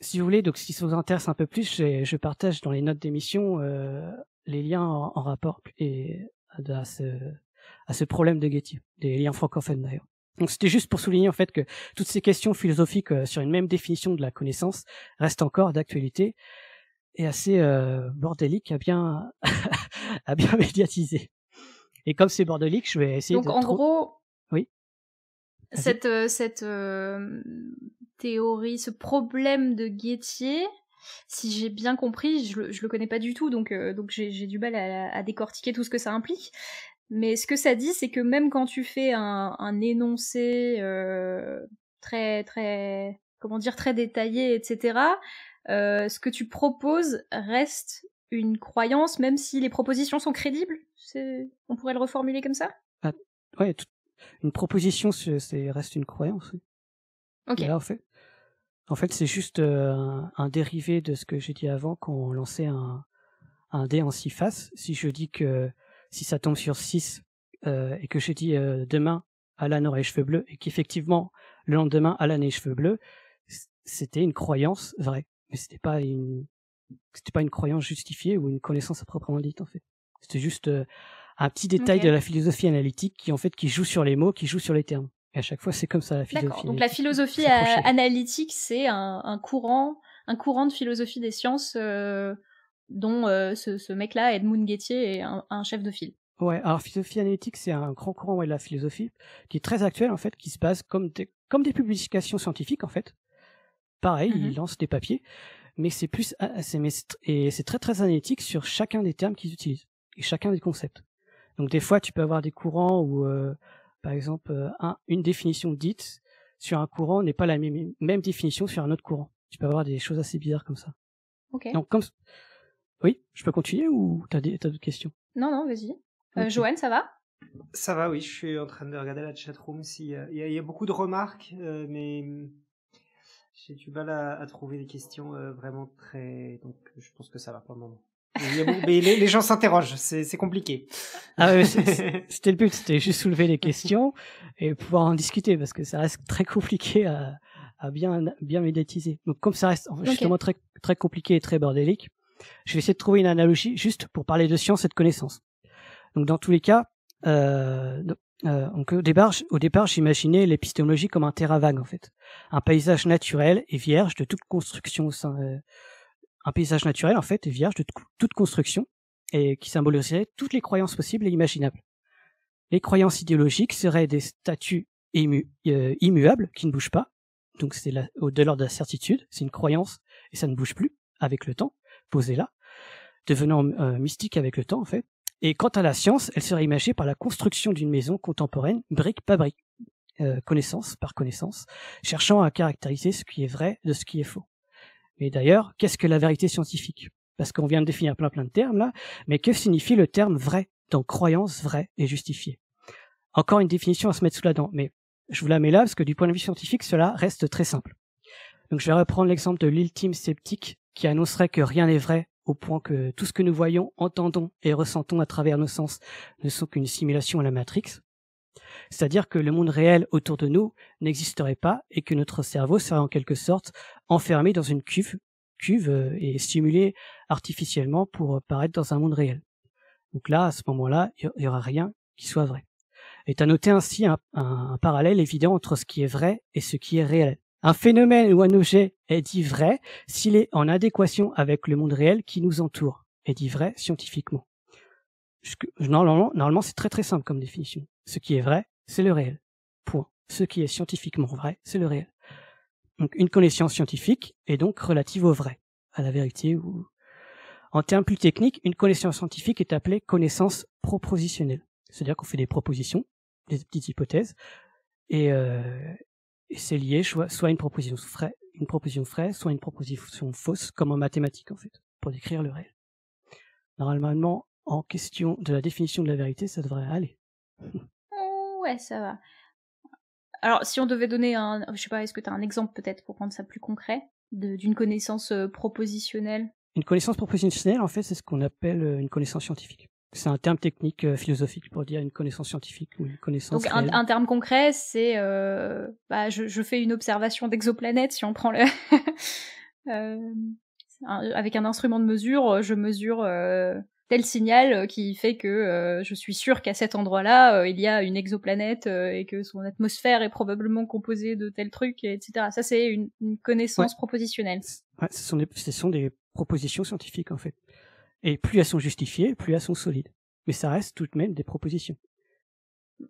si vous voulez, donc si ça vous intéresse un peu plus, je, partage dans les notes d'émission euh, les liens en, rapport et à ce à ce problème de Getty, des liens francophones d'ailleurs. Donc c'était juste pour souligner en fait que toutes ces questions philosophiques euh, sur une même définition de la connaissance restent encore d'actualité est assez euh, bordélique à bien, à bien médiatiser. Et comme c'est bordélique, je vais essayer Donc, de. Donc en gros. Oui. Cette, euh, cette euh, théorie, ce problème de Guettier, si j'ai bien compris, je le, je le connais pas du tout, donc, donc j'ai du mal à, décortiquer tout ce que ça implique. Mais ce que ça dit, c'est que même quand tu fais un, un énoncé très, très, comment dire, très détaillé, etc., euh, ce que tu proposes reste une croyance, même si les propositions sont crédibles On pourrait le reformuler comme ça ah, une proposition reste une croyance. Ok. en fait, c'est juste euh, un, dérivé de ce que j'ai dit avant quand on lançait un, dé en six faces. Si je dis que si ça tombe sur six euh, et que je dis demain Alan aurait les cheveux bleus et qu'effectivement le lendemain Alan ait cheveux bleus, c'était une croyance vraie mais c'était pas une c'était pas une croyance justifiée ou une connaissance à proprement dite en fait. C'était juste euh, un petit détail de la philosophie analytique qui en fait qui joue sur les mots, qui joue sur les termes. Et à chaque fois, c'est comme ça la philosophie. D'accord. Donc la philosophie euh, analytique, c'est un, un, courant, un courant de philosophie des sciences euh, dont ce, ce mec-là, Edmund Gettier, est un, chef de file. Ouais. Alors philosophie analytique, c'est un grand courant de la philosophie qui est très actuel en fait, qui se base comme des, comme des publications scientifiques en fait, pareil, ils lancent il mm-hmm. lance des papiers, mais c'est plus ah, ah, et c'est très très analytique sur chacun des termes qu'ils utilisent et chacun des concepts. Donc des fois, tu peux avoir des courants ou, euh, par exemple, euh, une définition dite sur un courant n'est pas la même, définition sur un autre courant. Tu peux avoir des choses assez bizarres comme ça. Ok. Donc oui, je peux continuer ou tu t'as d'autres questions Non, non, vas-y. Euh, Joanne, ça va Ça va, oui. Je suis en train de regarder la chatroom. Il si, y, y, a beaucoup de remarques, mais j'ai du mal à, à trouver des questions euh, vraiment très. Donc, je pense que ça va pas le moment. Mais, les, gens s'interrogent, c'est compliqué. Ah c'était le but, c'était juste soulever les questions et pouvoir en discuter parce que ça reste très compliqué à, à bien, bien médiatiser. Donc, comme ça reste justement très, très compliqué et très bordélique, je vais essayer de trouver une analogie juste pour parler de science et de connaissance. Donc, dans tous les cas, euh, euh, au départ, j'imaginais l'épistémologie comme un terrain vague en fait, un paysage naturel et vierge de toute construction, euh, un paysage naturel en fait et vierge de toute construction et qui symboliserait toutes les croyances possibles et imaginables. Les croyances idéologiques seraient des statues euh, immuables qui ne bougent pas, donc c'est au-delà de la certitude, c'est une croyance et ça ne bouge plus avec le temps, posée là, devenant mystique avec le temps en fait. Et quant à la science, elle serait imagée par la construction d'une maison contemporaine, brique par brique, euh, connaissance par connaissance, cherchant à caractériser ce qui est vrai de ce qui est faux. Mais d'ailleurs, qu'est-ce que la vérité scientifique Parce qu'on vient de définir plein plein de termes là, mais que signifie le terme vrai dans croyance vraie et justifiée Encore une définition à se mettre sous la dent, mais je vous la mets là parce que du point de vue scientifique, cela reste très simple. Donc je vais reprendre l'exemple de l'ultime sceptique qui annoncerait que rien n'est vrai au point que tout ce que nous voyons, entendons et ressentons à travers nos sens ne sont qu'une simulation à la Matrix. C'est-à-dire que le monde réel autour de nous n'existerait pas et que notre cerveau serait en quelque sorte enfermé dans une cuve, cuve euh, et stimulé artificiellement pour paraître dans un monde réel. Donc là, à ce moment-là, il n'y aura rien qui soit vrai. Et à noter ainsi un parallèle évident entre ce qui est vrai et ce qui est réel. Un phénomène ou un objet est dit vrai s'il est en adéquation avec le monde réel qui nous entoure, est dit vrai scientifiquement. Normalement, c'est très très simple comme définition. Ce qui est vrai, c'est le réel. Point. Ce qui est scientifiquement vrai, c'est le réel. Donc une connaissance scientifique est donc relative au vrai, à la vérité ou... En termes plus techniques, une connaissance scientifique est appelée connaissance propositionnelle. C'est-à-dire qu'on fait des propositions, des petites hypothèses, et, euh, et c'est lié soit à une proposition, fraîche, une proposition soit à une proposition fausse, comme en mathématiques en fait, pour décrire le réel. Normalement, en question de la définition de la vérité, ça devrait aller. ouais, ça va. Alors, si on devait donner un, je sais pas, est-ce que tu as un exemple peut-être pour rendre ça plus concret d'une connaissance euh, propositionnelle Une connaissance propositionnelle, en fait, c'est ce qu'on appelle euh, une connaissance scientifique. C'est un terme technique euh, philosophique pour dire une connaissance scientifique ou une connaissance. Donc un, terme concret, c'est euh, bah, je, fais une observation d'exoplanète si on prend le. Euh, avec un instrument de mesure, je mesure tel signal qui fait que je suis sûr qu'à cet endroit-là, il y a une exoplanète et que son atmosphère est probablement composée de tel truc, etc. Ça, c'est une, connaissance propositionnelle. ce sont des propositions scientifiques en fait. Et plus elles sont justifiées, plus elles sont solides. Mais ça reste tout de même des propositions.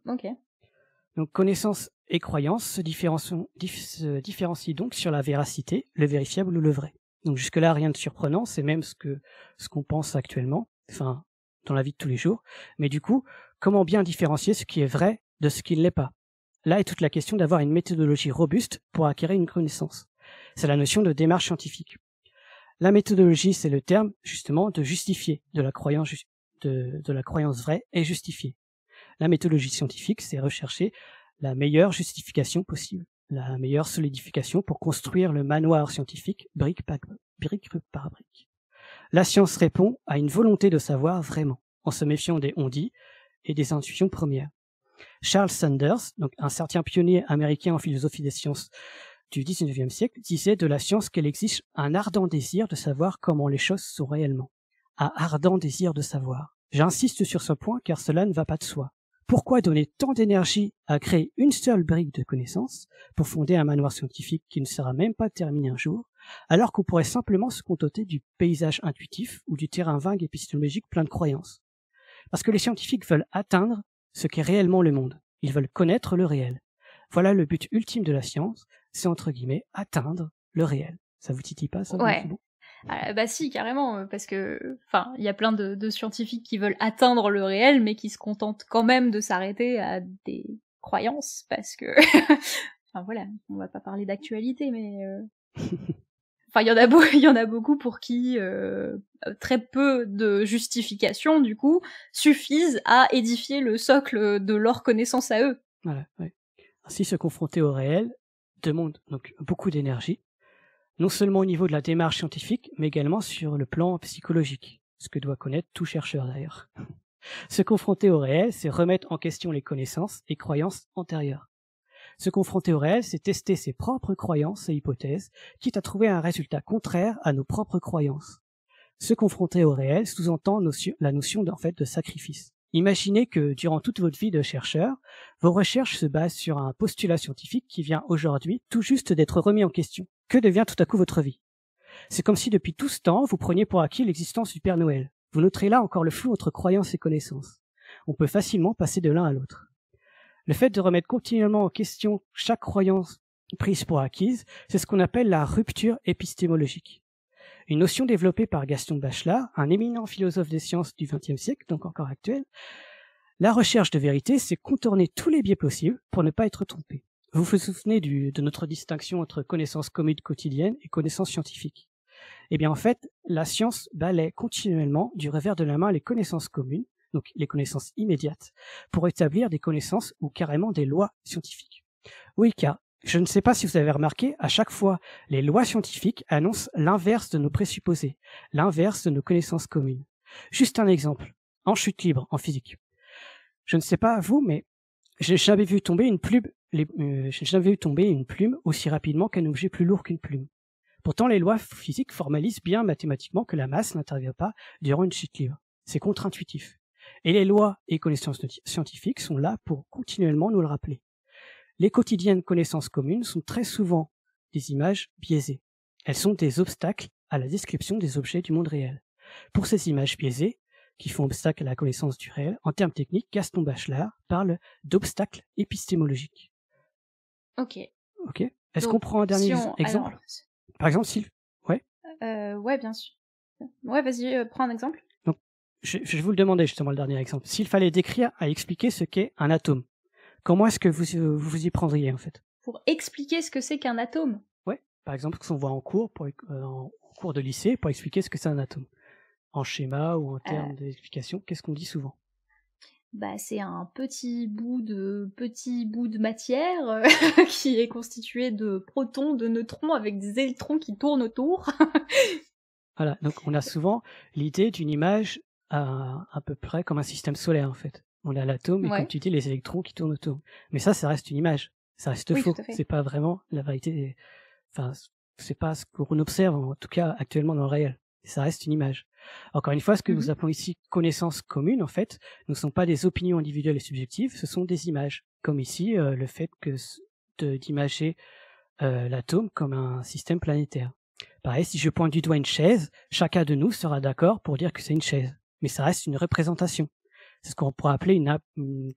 Donc connaissance et croyance se, différencient, se donc sur la véracité, le vérifiable ou le vrai. Donc jusque-là, rien de surprenant, c'est même ce que ce qu'on pense actuellement, enfin dans la vie de tous les jours. Mais du coup, comment bien différencier ce qui est vrai de ce qui ne l'est pas Là est toute la question d'avoir une méthodologie robuste pour acquérir une connaissance. C'est la notion de démarche scientifique. La méthodologie, c'est le terme justement de justifier, de la croyance, de, la croyance vraie et justifiée. La méthodologie scientifique, c'est rechercher la meilleure justification possible, la meilleure solidification pour construire le manoir scientifique brique par brique. La science répond à une volonté de savoir vraiment, en se méfiant des on et des intuitions premières. Charles Sanders, donc un certain pionnier américain en philosophie des sciences, du 19e siècle disait de la science qu'elle exige un ardent désir de savoir comment les choses sont réellement. Un ardent désir de savoir. J'insiste sur ce point car cela ne va pas de soi. Pourquoi donner tant d'énergie à créer une seule brique de connaissances pour fonder un manoir scientifique qui ne sera même pas terminé un jour, alors qu'on pourrait simplement se contenter du paysage intuitif ou du terrain vague épistémologique plein de croyances Parce que les scientifiques veulent atteindre ce qu'est réellement le monde. Ils veulent connaître le réel. Voilà le but ultime de la science, c'est entre guillemets atteindre le réel. Ça vous titille pas ça Ouais. Ah, bah si, carrément, euh, parce que, enfin, il y a plein de, scientifiques qui veulent atteindre le réel, mais qui se contentent quand même de s'arrêter à des croyances, parce que, enfin voilà, on va pas parler d'actualité, mais, euh, enfin, il y en a y en a beaucoup pour qui euh, très peu de justifications, du coup, suffisent à édifier le socle de leur connaissance à eux. Voilà. Ouais. Ainsi, se confronter au réel, demande donc beaucoup d'énergie, non seulement au niveau de la démarche scientifique, mais également sur le plan psychologique, ce que doit connaître tout chercheur d'ailleurs. Se confronter au réel, c'est remettre en question les connaissances et croyances antérieures. Se confronter au réel, c'est tester ses propres croyances et hypothèses, quitte à trouver un résultat contraire à nos propres croyances. Se confronter au réel sous-entend la notion d'en fait de sacrifice. Imaginez que durant toute votre vie de chercheur, vos recherches se basent sur un postulat scientifique qui vient aujourd'hui tout juste d'être remis en question. Que devient tout à coup votre vie C'est comme si depuis tout ce temps, vous preniez pour acquis l'existence du Père Noël. Vous noterez là encore le flou entre croyances et connaissances. On peut facilement passer de l'un à l'autre. Le fait de remettre continuellement en question chaque croyance prise pour acquise, c'est ce qu'on appelle la rupture épistémologique une notion développée par Gaston Bachelard, un éminent philosophe des sciences du XXe siècle, donc encore actuel. La recherche de vérité, c'est contourner tous les biais possibles pour ne pas être trompé. Vous vous souvenez du, de notre distinction entre connaissance commune quotidienne et connaissance scientifique Eh bien en fait, la science balaie continuellement du revers de la main les connaissances communes, donc les connaissances immédiates, pour établir des connaissances ou carrément des lois scientifiques. Oui, car je ne sais pas si vous avez remarqué, à chaque fois, les lois scientifiques annoncent l'inverse de nos présupposés, l'inverse de nos connaissances communes. Juste un exemple, en chute libre, en physique. Je ne sais pas vous, mais j'ai jamais vu tomber une plume, euh, jamais vu tomber une plume aussi rapidement qu'un objet plus lourd qu'une plume. Pourtant, les lois physiques formalisent bien mathématiquement que la masse n'intervient pas durant une chute libre. C'est contre-intuitif. Et les lois et connaissances scientifiques sont là pour continuellement nous le rappeler les quotidiennes connaissances communes sont très souvent des images biaisées. Elles sont des obstacles à la description des objets du monde réel. Pour ces images biaisées, qui font obstacle à la connaissance du réel, en termes techniques, Gaston Bachelard parle d'obstacles épistémologiques. Ok. Ok. Est-ce qu'on prend un dernier exemple Par exemple, s'il. Ouais. Euh, ouais, bien sûr. Ouais, vas-y, euh, prends un exemple. Donc, je, je, vous le demandais justement le dernier exemple. S'il fallait décrire à expliquer ce qu'est un atome, Comment est-ce que vous, euh, vous y prendriez en fait Pour expliquer ce que c'est qu'un atome. Ouais, par exemple, qu'on voit en cours, euh, en cours de lycée, pour expliquer ce que c'est un atome. En schéma ou en termes euh. d'explication, qu'est-ce qu'on dit souvent bah, c'est un petit bout de petit bout de matière qui est constitué de protons, de neutrons avec des électrons qui tournent autour. voilà, donc on a souvent l'idée d'une image à peu près comme un système solaire en fait. On a l'atome et comme tu dis, les électrons qui tournent autour. Mais ça, ça reste une image. Ça reste faux. C'est pas vraiment la vérité. Enfin, c'est pas ce qu'on observe, en tout cas actuellement dans le réel. Ça reste une image. Encore une fois, ce que mmh nous appelons ici connaissance commune, en fait, ne sont pas des opinions individuelles et subjectives, ce sont des images. Comme ici, euh, le fait que d'imager euh, l'atome comme un système planétaire. Pareil, si je pointe du doigt une chaise, chacun de nous sera d'accord pour dire que c'est une chaise. Mais ça reste une représentation. C'est ce qu'on pourrait appeler une,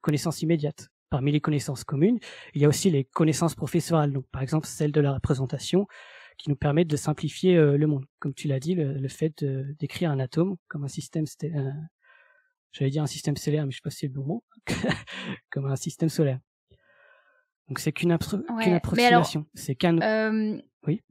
connaissance immédiate. Parmi les connaissances communes, il y a aussi les connaissances professorales, par exemple celle de la représentation, qui nous permettent de simplifier euh, le monde. Comme tu l'as dit, le, fait d'écrire un atome comme un système, j'allais dire un système solaire, mais je ne sais pas si c'est le bon mot, comme un système solaire. Donc c'est qu'une approximation, c'est euh, oui.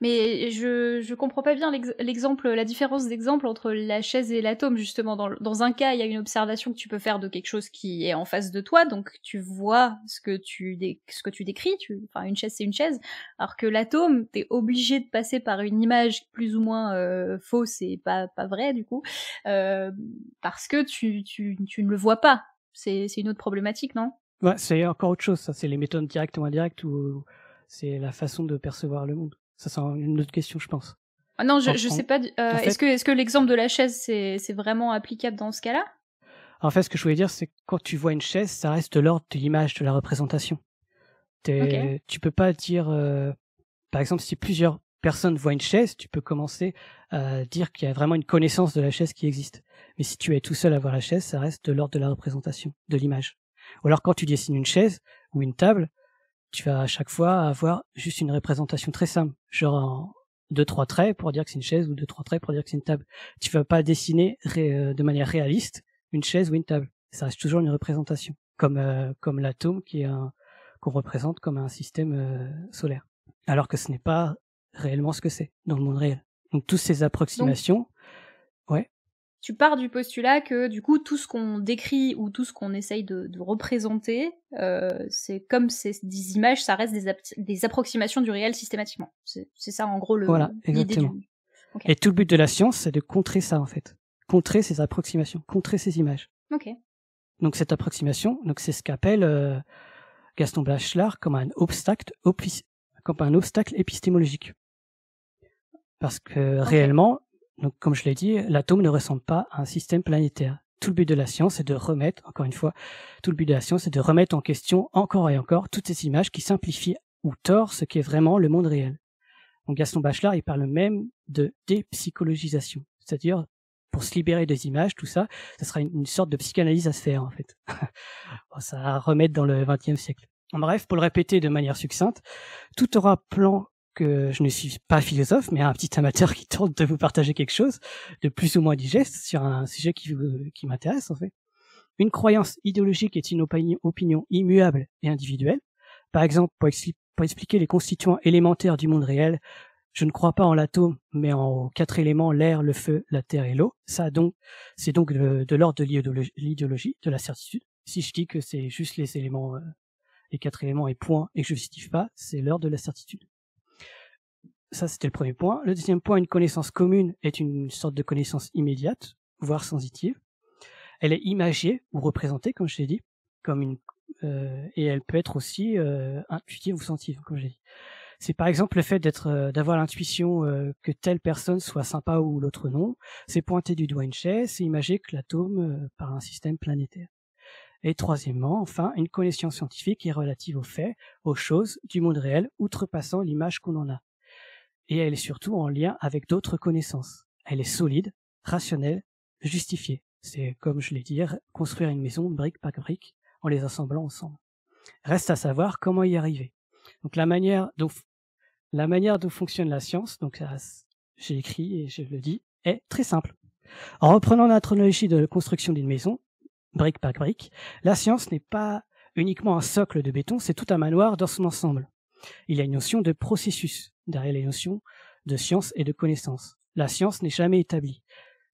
Mais je, je comprends pas bien l'exemple, la différence d'exemple entre la chaise et l'atome, justement. Dans, un cas, il y a une observation que tu peux faire de quelque chose qui est en face de toi, donc tu vois ce que tu, ce que tu décris, enfin une chaise c'est une chaise, alors que l'atome, t'es obligé de passer par une image plus ou moins euh, fausse et pas, pas vraie du coup, euh, parce que tu, tu, tu ne le vois pas. C'est une autre problématique, non Ouais, c'est encore autre chose, ça. C'est les méthodes directes ou indirectes ou c'est la façon de percevoir le monde. Ça, c'est une autre question, je pense. Ah non, je, ne sais pas. Euh, est-ce que, l'exemple de la chaise, c'est vraiment applicable dans ce cas-là En fait, ce que je voulais dire, c'est que quand tu vois une chaise, ça reste l'ordre de l'image, de la représentation. Tu Tu peux pas dire. Euh, par exemple, si plusieurs personnes voient une chaise, tu peux commencer à dire qu'il y a vraiment une connaissance de la chaise qui existe. Mais si tu es tout seul à voir la chaise, ça reste de l'ordre de la représentation, de l'image. Ou alors quand tu dessines une chaise ou une table, tu vas à chaque fois avoir juste une représentation très simple, genre deux trois traits pour dire que c'est une chaise ou deux trois traits pour dire que c'est une table. Tu vas pas dessiner euh, de manière réaliste une chaise ou une table. Ça reste toujours une représentation, comme euh, comme l'atome qui est qu'on représente comme un système euh, solaire, alors que ce n'est pas réellement ce que c'est dans le monde réel. Donc toutes ces approximations, ouais tu pars du postulat que du coup tout ce qu'on décrit ou tout ce qu'on essaye de, représenter, euh, c'est comme ces, des images, ça reste des, approximations du réel systématiquement. C'est ça en gros le. Voilà, exactement. Et tout le but de la science, c'est de contrer ça en fait, contrer ces approximations, contrer ces images. Ok. Donc cette approximation, donc c'est ce qu'appelle euh, Gaston Bachelard comme un obstacle, comme un obstacle épistémologique. Parce que réellement, donc, comme je l'ai dit, l'atome ne ressemble pas à un système planétaire. Tout le but de la science est de remettre, encore une fois, tout le but de la science est de remettre en question encore et encore toutes ces images qui simplifient ou tordent ce qui est vraiment le monde réel. Donc, Gaston Bachelard, il parle même de dépsychologisation. C'est-à-dire, pour se libérer des images, tout ça, ce sera une, sorte de psychanalyse à se faire, en fait. Oh, ça va remettre dans le XXe siècle. En bref, pour le répéter de manière succincte, tout aura plan que je ne suis pas philosophe, mais un petit amateur qui tente de vous partager quelque chose de plus ou moins digeste sur un sujet qui, euh, qui m'intéresse en fait. Une croyance idéologique est une opinion, immuable et individuelle. Par exemple, pour, expliquer les constituants élémentaires du monde réel, je ne crois pas en l'atome, mais en quatre éléments, l'air, le feu, la terre et l'eau. Ça, donc, c'est donc de l'ordre de l'idéologie, de la certitude. Si je dis que c'est juste les éléments, euh, les quatre éléments et point, et que je ne justifie pas, c'est l'ordre de la certitude. Ça, c'était le premier point. Le deuxième point, une connaissance commune est une sorte de connaissance immédiate, voire sensitive. Elle est imagée ou représentée, comme je l'ai dit, comme une, euh, et elle peut être aussi euh, intuitive ou sensitive, comme j'ai dit. C'est par exemple le fait d'être, euh, d'avoir l'intuition que telle personne soit sympa ou l'autre non. C'est pointer du doigt une chaise, c'est imager que l'atome par un système planétaire. Et troisièmement, enfin, une connaissance scientifique est relative aux faits, aux choses du monde réel, outrepassant l'image qu'on en a et elle est surtout en lien avec d'autres connaissances. Elle est solide, rationnelle, justifiée. C'est, comme je l'ai dit construire une maison brique par brique en les assemblant ensemble. Reste à savoir comment y arriver. Donc la manière dont, la manière dont fonctionne la science, donc j'ai écrit et je le dis, est très simple. En reprenant la chronologie de la construction d'une maison, brique par brique, la science n'est pas uniquement un socle de béton, c'est tout un manoir dans son ensemble. Il y a une notion de processus derrière les notions de science et de connaissance. La science n'est jamais établie.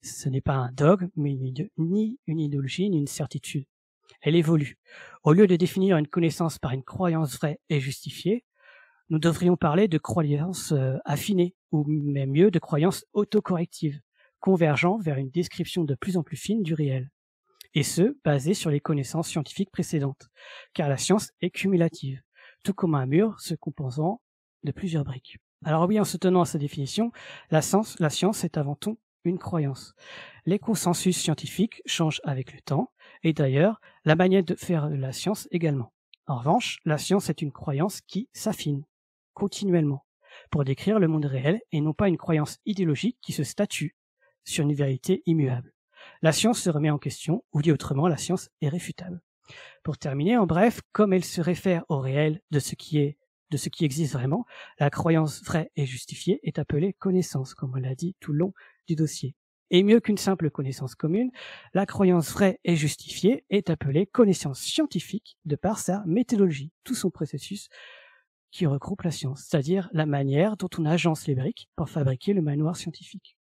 Ce n'est pas un dogme, mais ni une idéologie, ni une certitude. Elle évolue. Au lieu de définir une connaissance par une croyance vraie et justifiée, nous devrions parler de croyances euh, affinées, ou même mieux de croyances autocorrectives, convergeant vers une description de plus en plus fine du réel. Et ce, basé sur les connaissances scientifiques précédentes, car la science est cumulative tout comme un mur se composant de plusieurs briques. Alors oui, en se tenant à sa définition, la science, la science est avant tout une croyance. Les consensus scientifiques changent avec le temps, et d'ailleurs, la manière de faire de la science également. En revanche, la science est une croyance qui s'affine continuellement pour décrire le monde réel et non pas une croyance idéologique qui se statue sur une vérité immuable. La science se remet en question, ou dit autrement, la science est réfutable. Pour terminer, en bref, comme elle se réfère au réel de ce qui est de ce qui existe vraiment, la croyance vraie et justifiée est appelée connaissance, comme on l'a dit tout le long du dossier. Et mieux qu'une simple connaissance commune, la croyance vraie et justifiée est appelée connaissance scientifique de par sa méthodologie, tout son processus qui regroupe la science, c'est-à-dire la manière dont on agence les briques pour fabriquer le manoir scientifique.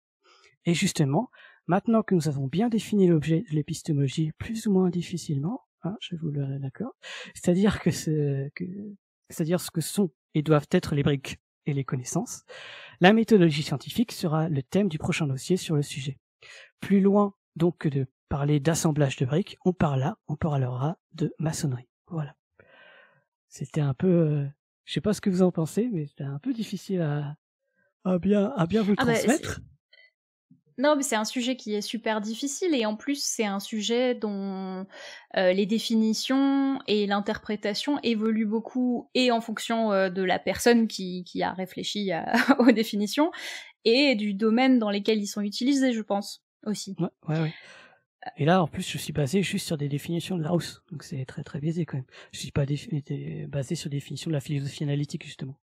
Et justement, maintenant que nous avons bien défini l'objet de l'épistémologie plus ou moins difficilement, ah, je vous le d'accord. C'est-à-dire que ce que c'est-à-dire ce que sont et doivent être les briques et les connaissances. La méthodologie scientifique sera le thème du prochain dossier sur le sujet. Plus loin donc que de parler d'assemblage de briques, on on parlera de maçonnerie. Voilà. C'était un peu, je euh, je sais pas ce que vous en pensez, mais c'était un peu difficile à, bien, à bien vous ah, bah, transmettre. Non, mais c'est un sujet qui est super difficile et en plus c'est un sujet dont euh, les définitions et l'interprétation évoluent beaucoup et en fonction euh, de la personne qui, a réfléchi aux définitions et du domaine dans lequel ils sont utilisés, je pense aussi. Ouais, ouais, Et là, en plus, je suis basé juste sur des définitions de Larousse, donc c'est très très biaisé quand même. Je suis pas basé sur des définitions de la philosophie analytique justement,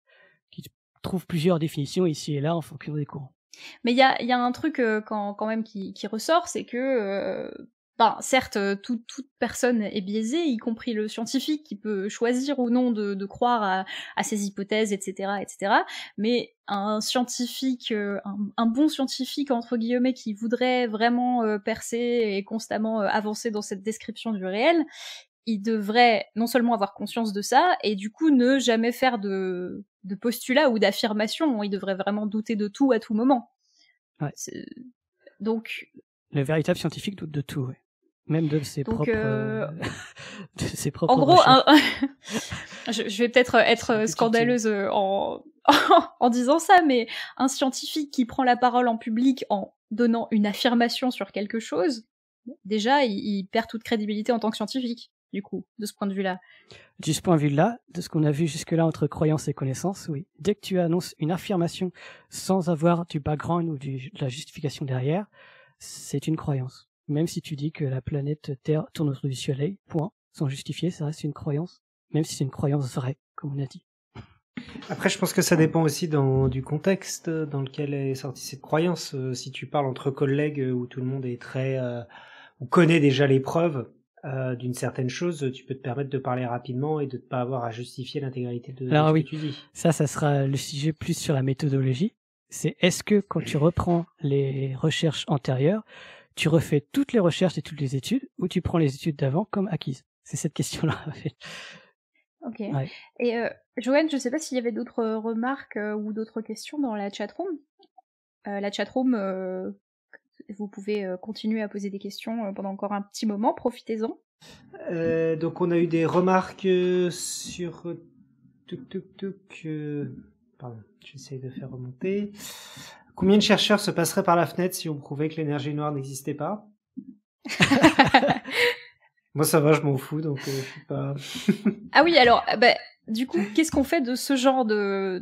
qui trouve plusieurs définitions ici et là en fonction des courants. Mais il y a, un truc quand, même qui, qui ressort, c'est que, ben, certes, toute toute personne est biaisée, y compris le scientifique qui peut choisir ou non de, croire à, ses hypothèses, etc., etc. Mais un scientifique, un, bon scientifique entre guillemets, qui voudrait vraiment percer et constamment avancer dans cette description du réel, il devrait non seulement avoir conscience de ça, et du coup ne jamais faire de, de postulat ou d'affirmation. Il devrait vraiment douter de tout à tout moment. Ouais. Donc. Le véritable scientifique doute de tout, Même de ses propres. Euh, euh, de ses propres. En gros, je, vais peut-être euh, être, scandaleuse en... en disant ça, mais un scientifique qui prend la parole en public en donnant une affirmation sur quelque chose, déjà, il, perd toute crédibilité en tant que scientifique du coup, de ce point de vue-là. du ce point de vue-là, de ce qu'on a vu jusque-là entre croyance et connaissance, oui. Dès que tu annonces une affirmation sans avoir du background ou de la justification derrière, c'est une croyance. Même si tu dis que la planète Terre tourne autour du Soleil, point, sans justifier, ça reste une croyance. Même si c'est une croyance vraie, comme on a dit. Après, je pense que ça dépend aussi du contexte dans lequel est sortie cette croyance. Euh, si tu parles entre collègues euh, où tout le monde est très... Euh, ou connaît déjà les preuves, euh, d'une certaine chose, tu peux te permettre de parler rapidement et de ne pas avoir à justifier l'intégralité de, ce que tu dis. Ça, ça sera le sujet plus sur la méthodologie. C'est est-ce que quand tu reprends les recherches antérieures, tu refais toutes les recherches et toutes les études ou tu prends les études d'avant comme acquises C'est cette question-là. ok. Et euh, Joanne, je ne sais pas s'il y avait d'autres remarques euh, ou d'autres questions dans la chatroom. Euh, la chatroom vous pouvez euh, continuer à poser des questions euh, pendant encore un petit moment, profitez-en. Euh, donc on a eu des remarques sur... Pardon, j'essaie de faire remonter. Combien de chercheurs se passeraient par la fenêtre si on prouvait que l'énergie noire n'existait pas Moi ça va, je m'en fous, donc je suis pas... ah oui, alors... Bah du coup, qu'est-ce qu'on fait de ce genre de,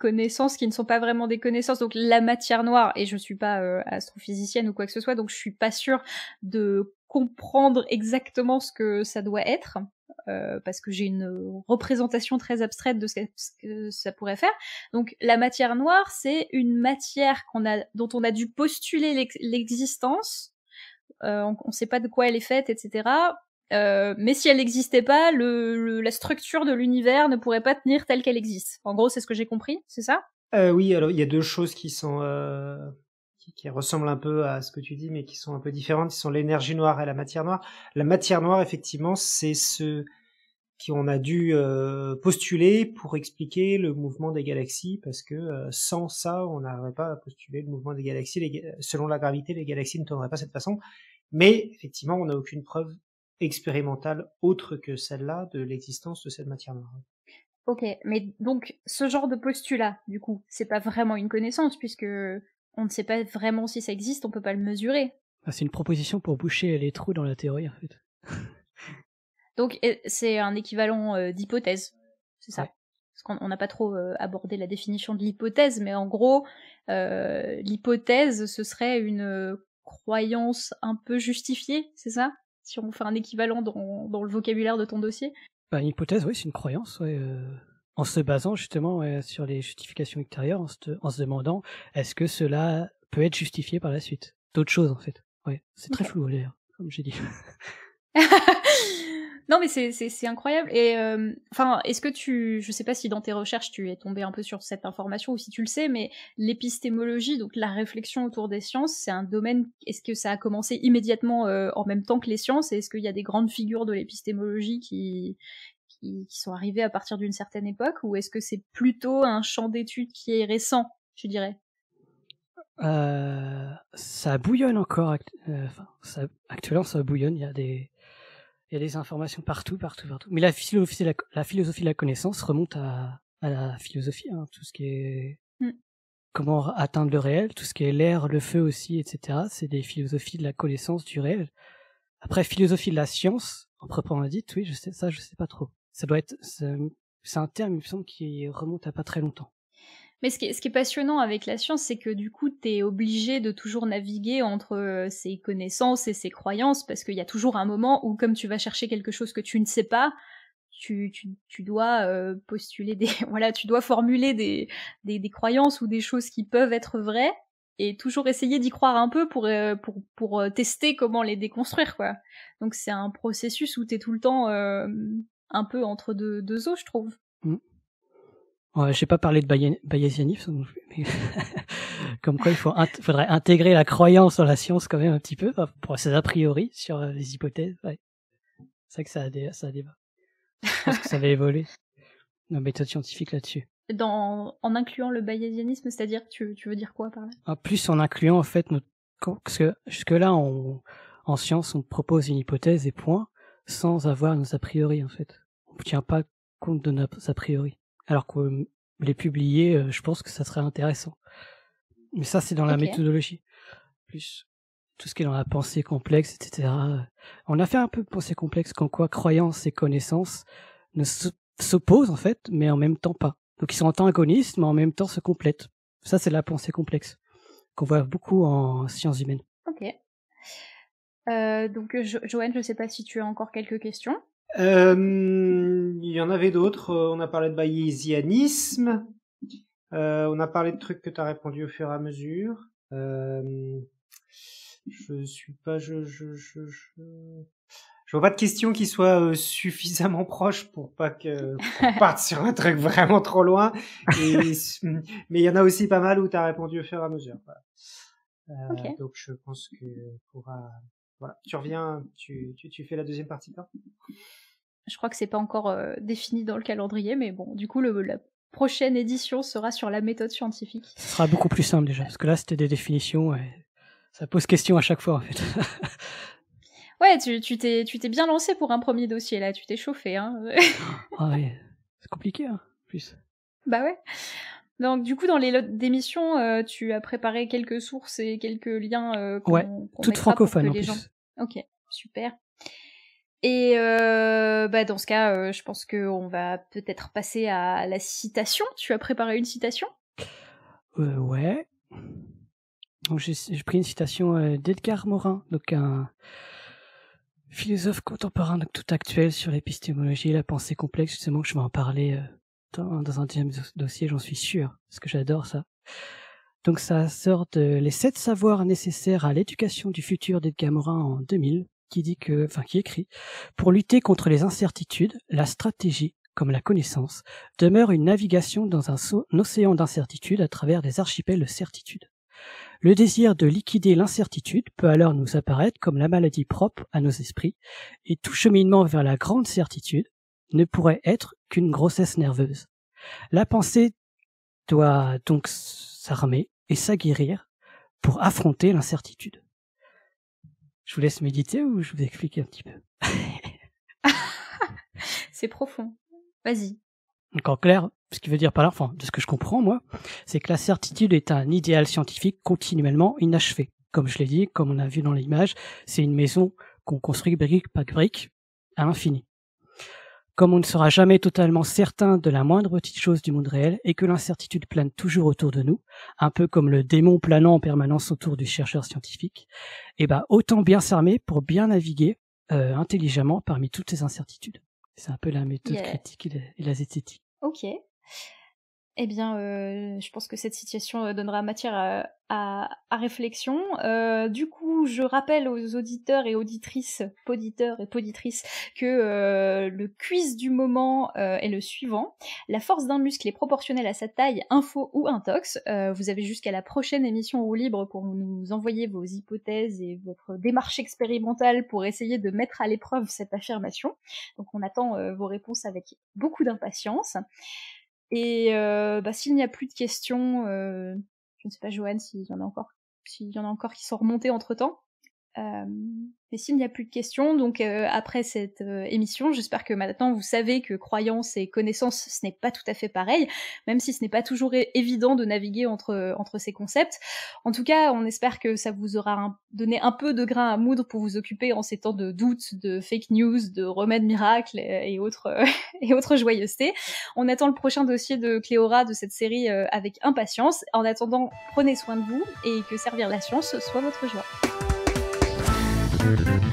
connaissances qui ne sont pas vraiment des connaissances Donc la matière noire, et je suis pas euh, astrophysicienne ou quoi que ce soit, donc je suis pas sûre de comprendre exactement ce que ça doit être, euh, parce que j'ai une représentation très abstraite de ce que, ça pourrait faire. Donc la matière noire, c'est une matière qu'on a, dont on a dû postuler l'existence, euh, on ne sait pas de quoi elle est faite, etc., euh, mais si elle n'existait pas, la structure de l'univers ne pourrait pas tenir telle qu'elle existe. En gros, c'est ce que j'ai compris, c'est ça euh, Oui, alors il y a deux choses qui sont euh, qui, ressemblent un peu à ce que tu dis, mais qui sont un peu différentes, qui sont l'énergie noire et la matière noire. La matière noire, effectivement, c'est ce qu'on a dû postuler pour expliquer le mouvement des galaxies, parce que sans ça, on n'arriverait pas à postuler le mouvement des galaxies. selon la gravité, les galaxies ne tourneraient pas de cette façon. Mais effectivement, on n'a aucune preuve expérimentale autre que celle-là de l'existence de cette matière noire. Ok, mais donc ce genre de postulat, du coup, c'est pas vraiment une connaissance puisque on ne sait pas vraiment si ça existe, on peut pas le mesurer. Ah, c'est une proposition pour boucher les trous dans la théorie en fait. donc c'est un équivalent euh, d'hypothèse, c'est ça. On Parce qu'on n'a pas trop euh, abordé la définition de l'hypothèse, mais en gros, euh, l'hypothèse ce serait une croyance un peu justifiée, c'est ça si on fait un équivalent dans, dans le vocabulaire de ton dossier bah, Une hypothèse, oui, c'est une croyance. Euh, en se basant justement sur les justifications extérieures, en se, demandant est-ce que cela peut être justifié par la suite D'autres choses en fait. Ouais, c'est très flou d'ailleurs, comme j'ai dit. Non, mais c'est incroyable. Et euh, enfin, est-ce que tu, je sais pas si dans tes recherches tu es tombé un peu sur cette information ou si tu le sais, mais l'épistémologie, donc la réflexion autour des sciences, c'est un domaine. Est-ce que ça a commencé immédiatement euh, en même temps que les sciences est-ce qu'il y a des grandes figures de l'épistémologie qui, qui sont arrivées à partir d'une certaine époque Ou est-ce que c'est plutôt un champ d'étude qui est récent, tu dirais euh, ça bouillonne encore. actuellement, ça bouillonne. Il y a des, il y a des informations partout, partout, partout. Mais la philosophie, la, philosophie de la connaissance remonte à, la philosophie, hein. tout ce qui est mm. comment atteindre le réel, tout ce qui est l'air, le feu aussi, etc. C'est des philosophies de la connaissance du réel. Après, philosophie de la science, en proprement dit oui, je sais ça, je sais pas trop. Ça doit être, c'est un terme, il me semble, qui remonte à pas très longtemps. Mais ce qui, est, passionnant avec la science, c'est que du coup, tu es obligé de toujours naviguer entre ses euh, connaissances et ses croyances, parce qu'il y a toujours un moment où, comme tu vas chercher quelque chose que tu ne sais pas, tu, tu, dois euh, postuler des. Voilà, tu dois formuler des, des, croyances ou des choses qui peuvent être vraies, et toujours essayer d'y croire un peu pour, euh, pour, pour tester comment les déconstruire, quoi. Donc c'est un processus où tu es tout le temps un peu entre deux, deux eaux, je trouve. Mmh. Ouais, j'ai pas parlé de bayésianisme. mais comme quoi il faut faudrait intégrer la croyance dans la science quand même un petit peu, pour ses a priori sur euh, les hypothèses. C'est vrai que ça a, débat. Je que ça va évoluer, la méthode scientifique là-dessus. Dans, en incluant le bayésianisme, c'est-à-dire, tu, tu, veux dire quoi par là En plus, en incluant, en fait, parce que jusque-là, en science, on propose une hypothèse et point, sans avoir nos a priori, en fait. On ne tient pas compte de nos a priori alors que les publier, euh, je pense que ça serait intéressant. Mais ça, c'est dans la méthodologie. Plus tout ce qui est dans la pensée complexe, etc. Euh, on a fait un peu de pensée complexe qu'en quoi croyance et connaissance ne s'opposent en fait, mais en même temps pas. Donc ils sont antagonistes, mais en même temps se complètent. Ça, c'est la pensée complexe qu'on voit beaucoup en sciences humaines. Ok. Euh, donc Joanne, je ne sais pas si tu as encore quelques questions. Euh, il y en avait d'autres. Euh, on a parlé de bayésianisme. Euh, on a parlé de trucs que tu as répondu au fur et à mesure. je suis pas. je, je, je... je... Je vois pas de questions qui soient suffisamment proches pour pas que parte sur un truc vraiment trop loin. mais il y en a aussi pas mal où tu as répondu au fur et à mesure. Euh, Donc je pense que pourra tu reviens, tu, tu, tu fais la deuxième partie Je crois que c'est pas encore euh, défini dans le calendrier, mais bon, du coup, le, la prochaine édition sera sur la méthode scientifique. Ce sera beaucoup plus simple déjà, parce que là, c'était des définitions et ça pose question à chaque fois en fait. ouais, tu, tu, t'es, tu t'es bien lancé pour un premier dossier là, tu t'es chauffé. Hein. ah oui, c'est compliqué hein, plus. Bah ouais. Donc du coup, dans les lots d'émissions, euh, tu as préparé quelques sources et quelques liens. Euh, ouais, toutes francophones en plus. Ok, super. Et euh, bah dans ce cas, euh, je pense qu'on va peut-être passer à la citation. Tu as préparé une citation Ouais. Donc j'ai, pris une citation d'Edgar Morin, donc un philosophe contemporain, donc tout actuel sur l'épistémologie, et la pensée complexe, justement que je vais en parler dans un deuxième dossier, j'en suis sûr, parce que j'adore ça. Donc ça sort de Les sept savoirs nécessaires à l'éducation du futur d'Edgar Morin en 2000, qui dit que, enfin, qui écrit, pour lutter contre les incertitudes, la stratégie, comme la connaissance, demeure une navigation dans un, océan d'incertitudes à travers des archipels de certitudes. Le désir de liquider l'incertitude peut alors nous apparaître comme la maladie propre à nos esprits, et tout cheminement vers la grande certitude ne pourrait être qu'une grossesse nerveuse. La pensée doit donc s'armer et s'aguerrir pour affronter l'incertitude. Je vous laisse méditer ou je vous explique un petit peu C'est profond. Vas-y. Donc en clair, ce qui veut dire par là, de ce que je comprends moi, c'est que la certitude est un idéal scientifique continuellement inachevé. Comme je l'ai dit, comme on a vu dans l'image, c'est une maison qu'on construit brique par brique à l'infini comme on ne sera jamais totalement certain de la moindre petite chose du monde réel et que l'incertitude plane toujours autour de nous, un peu comme le démon planant en permanence autour du chercheur scientifique, eh ben autant bien s'armer pour bien naviguer euh, intelligemment parmi toutes ces incertitudes. C'est un peu la méthode critique et la, Ok eh bien, euh, je pense que cette situation euh, donnera matière euh, à, réflexion. du coup, je rappelle aux auditeurs et auditrices, poditeurs et poditrices, que le quiz du moment est le suivant. La force d'un muscle est proportionnelle à sa taille, info ou intox. vous avez jusqu'à la prochaine émission au libre pour nous envoyer vos hypothèses et votre démarche expérimentale pour essayer de mettre à l'épreuve cette affirmation. Donc on attend vos réponses avec beaucoup d'impatience. Et bah, s'il n'y a plus de questions, je ne sais pas Joanne s'il y en a encore, s'il y en a encore qui sont remontées entre temps mais s'il n'y a plus de questions, donc après cette émission, j'espère que maintenant vous savez que croyance et connaissance, ce n'est pas tout à fait pareil, même si ce n'est pas toujours évident de naviguer entre, entre ces concepts. En tout cas, on espère que ça vous aura donné un peu de grain à moudre pour vous occuper en ces temps de doutes, de fake news, de remèdes miracles euh, et, autres, euh, et autres joyeusetés. On attend le prochain dossier de Cléora de cette série euh, avec impatience. En attendant, prenez soin de vous et que servir la science soit votre joie. Mm-hmm.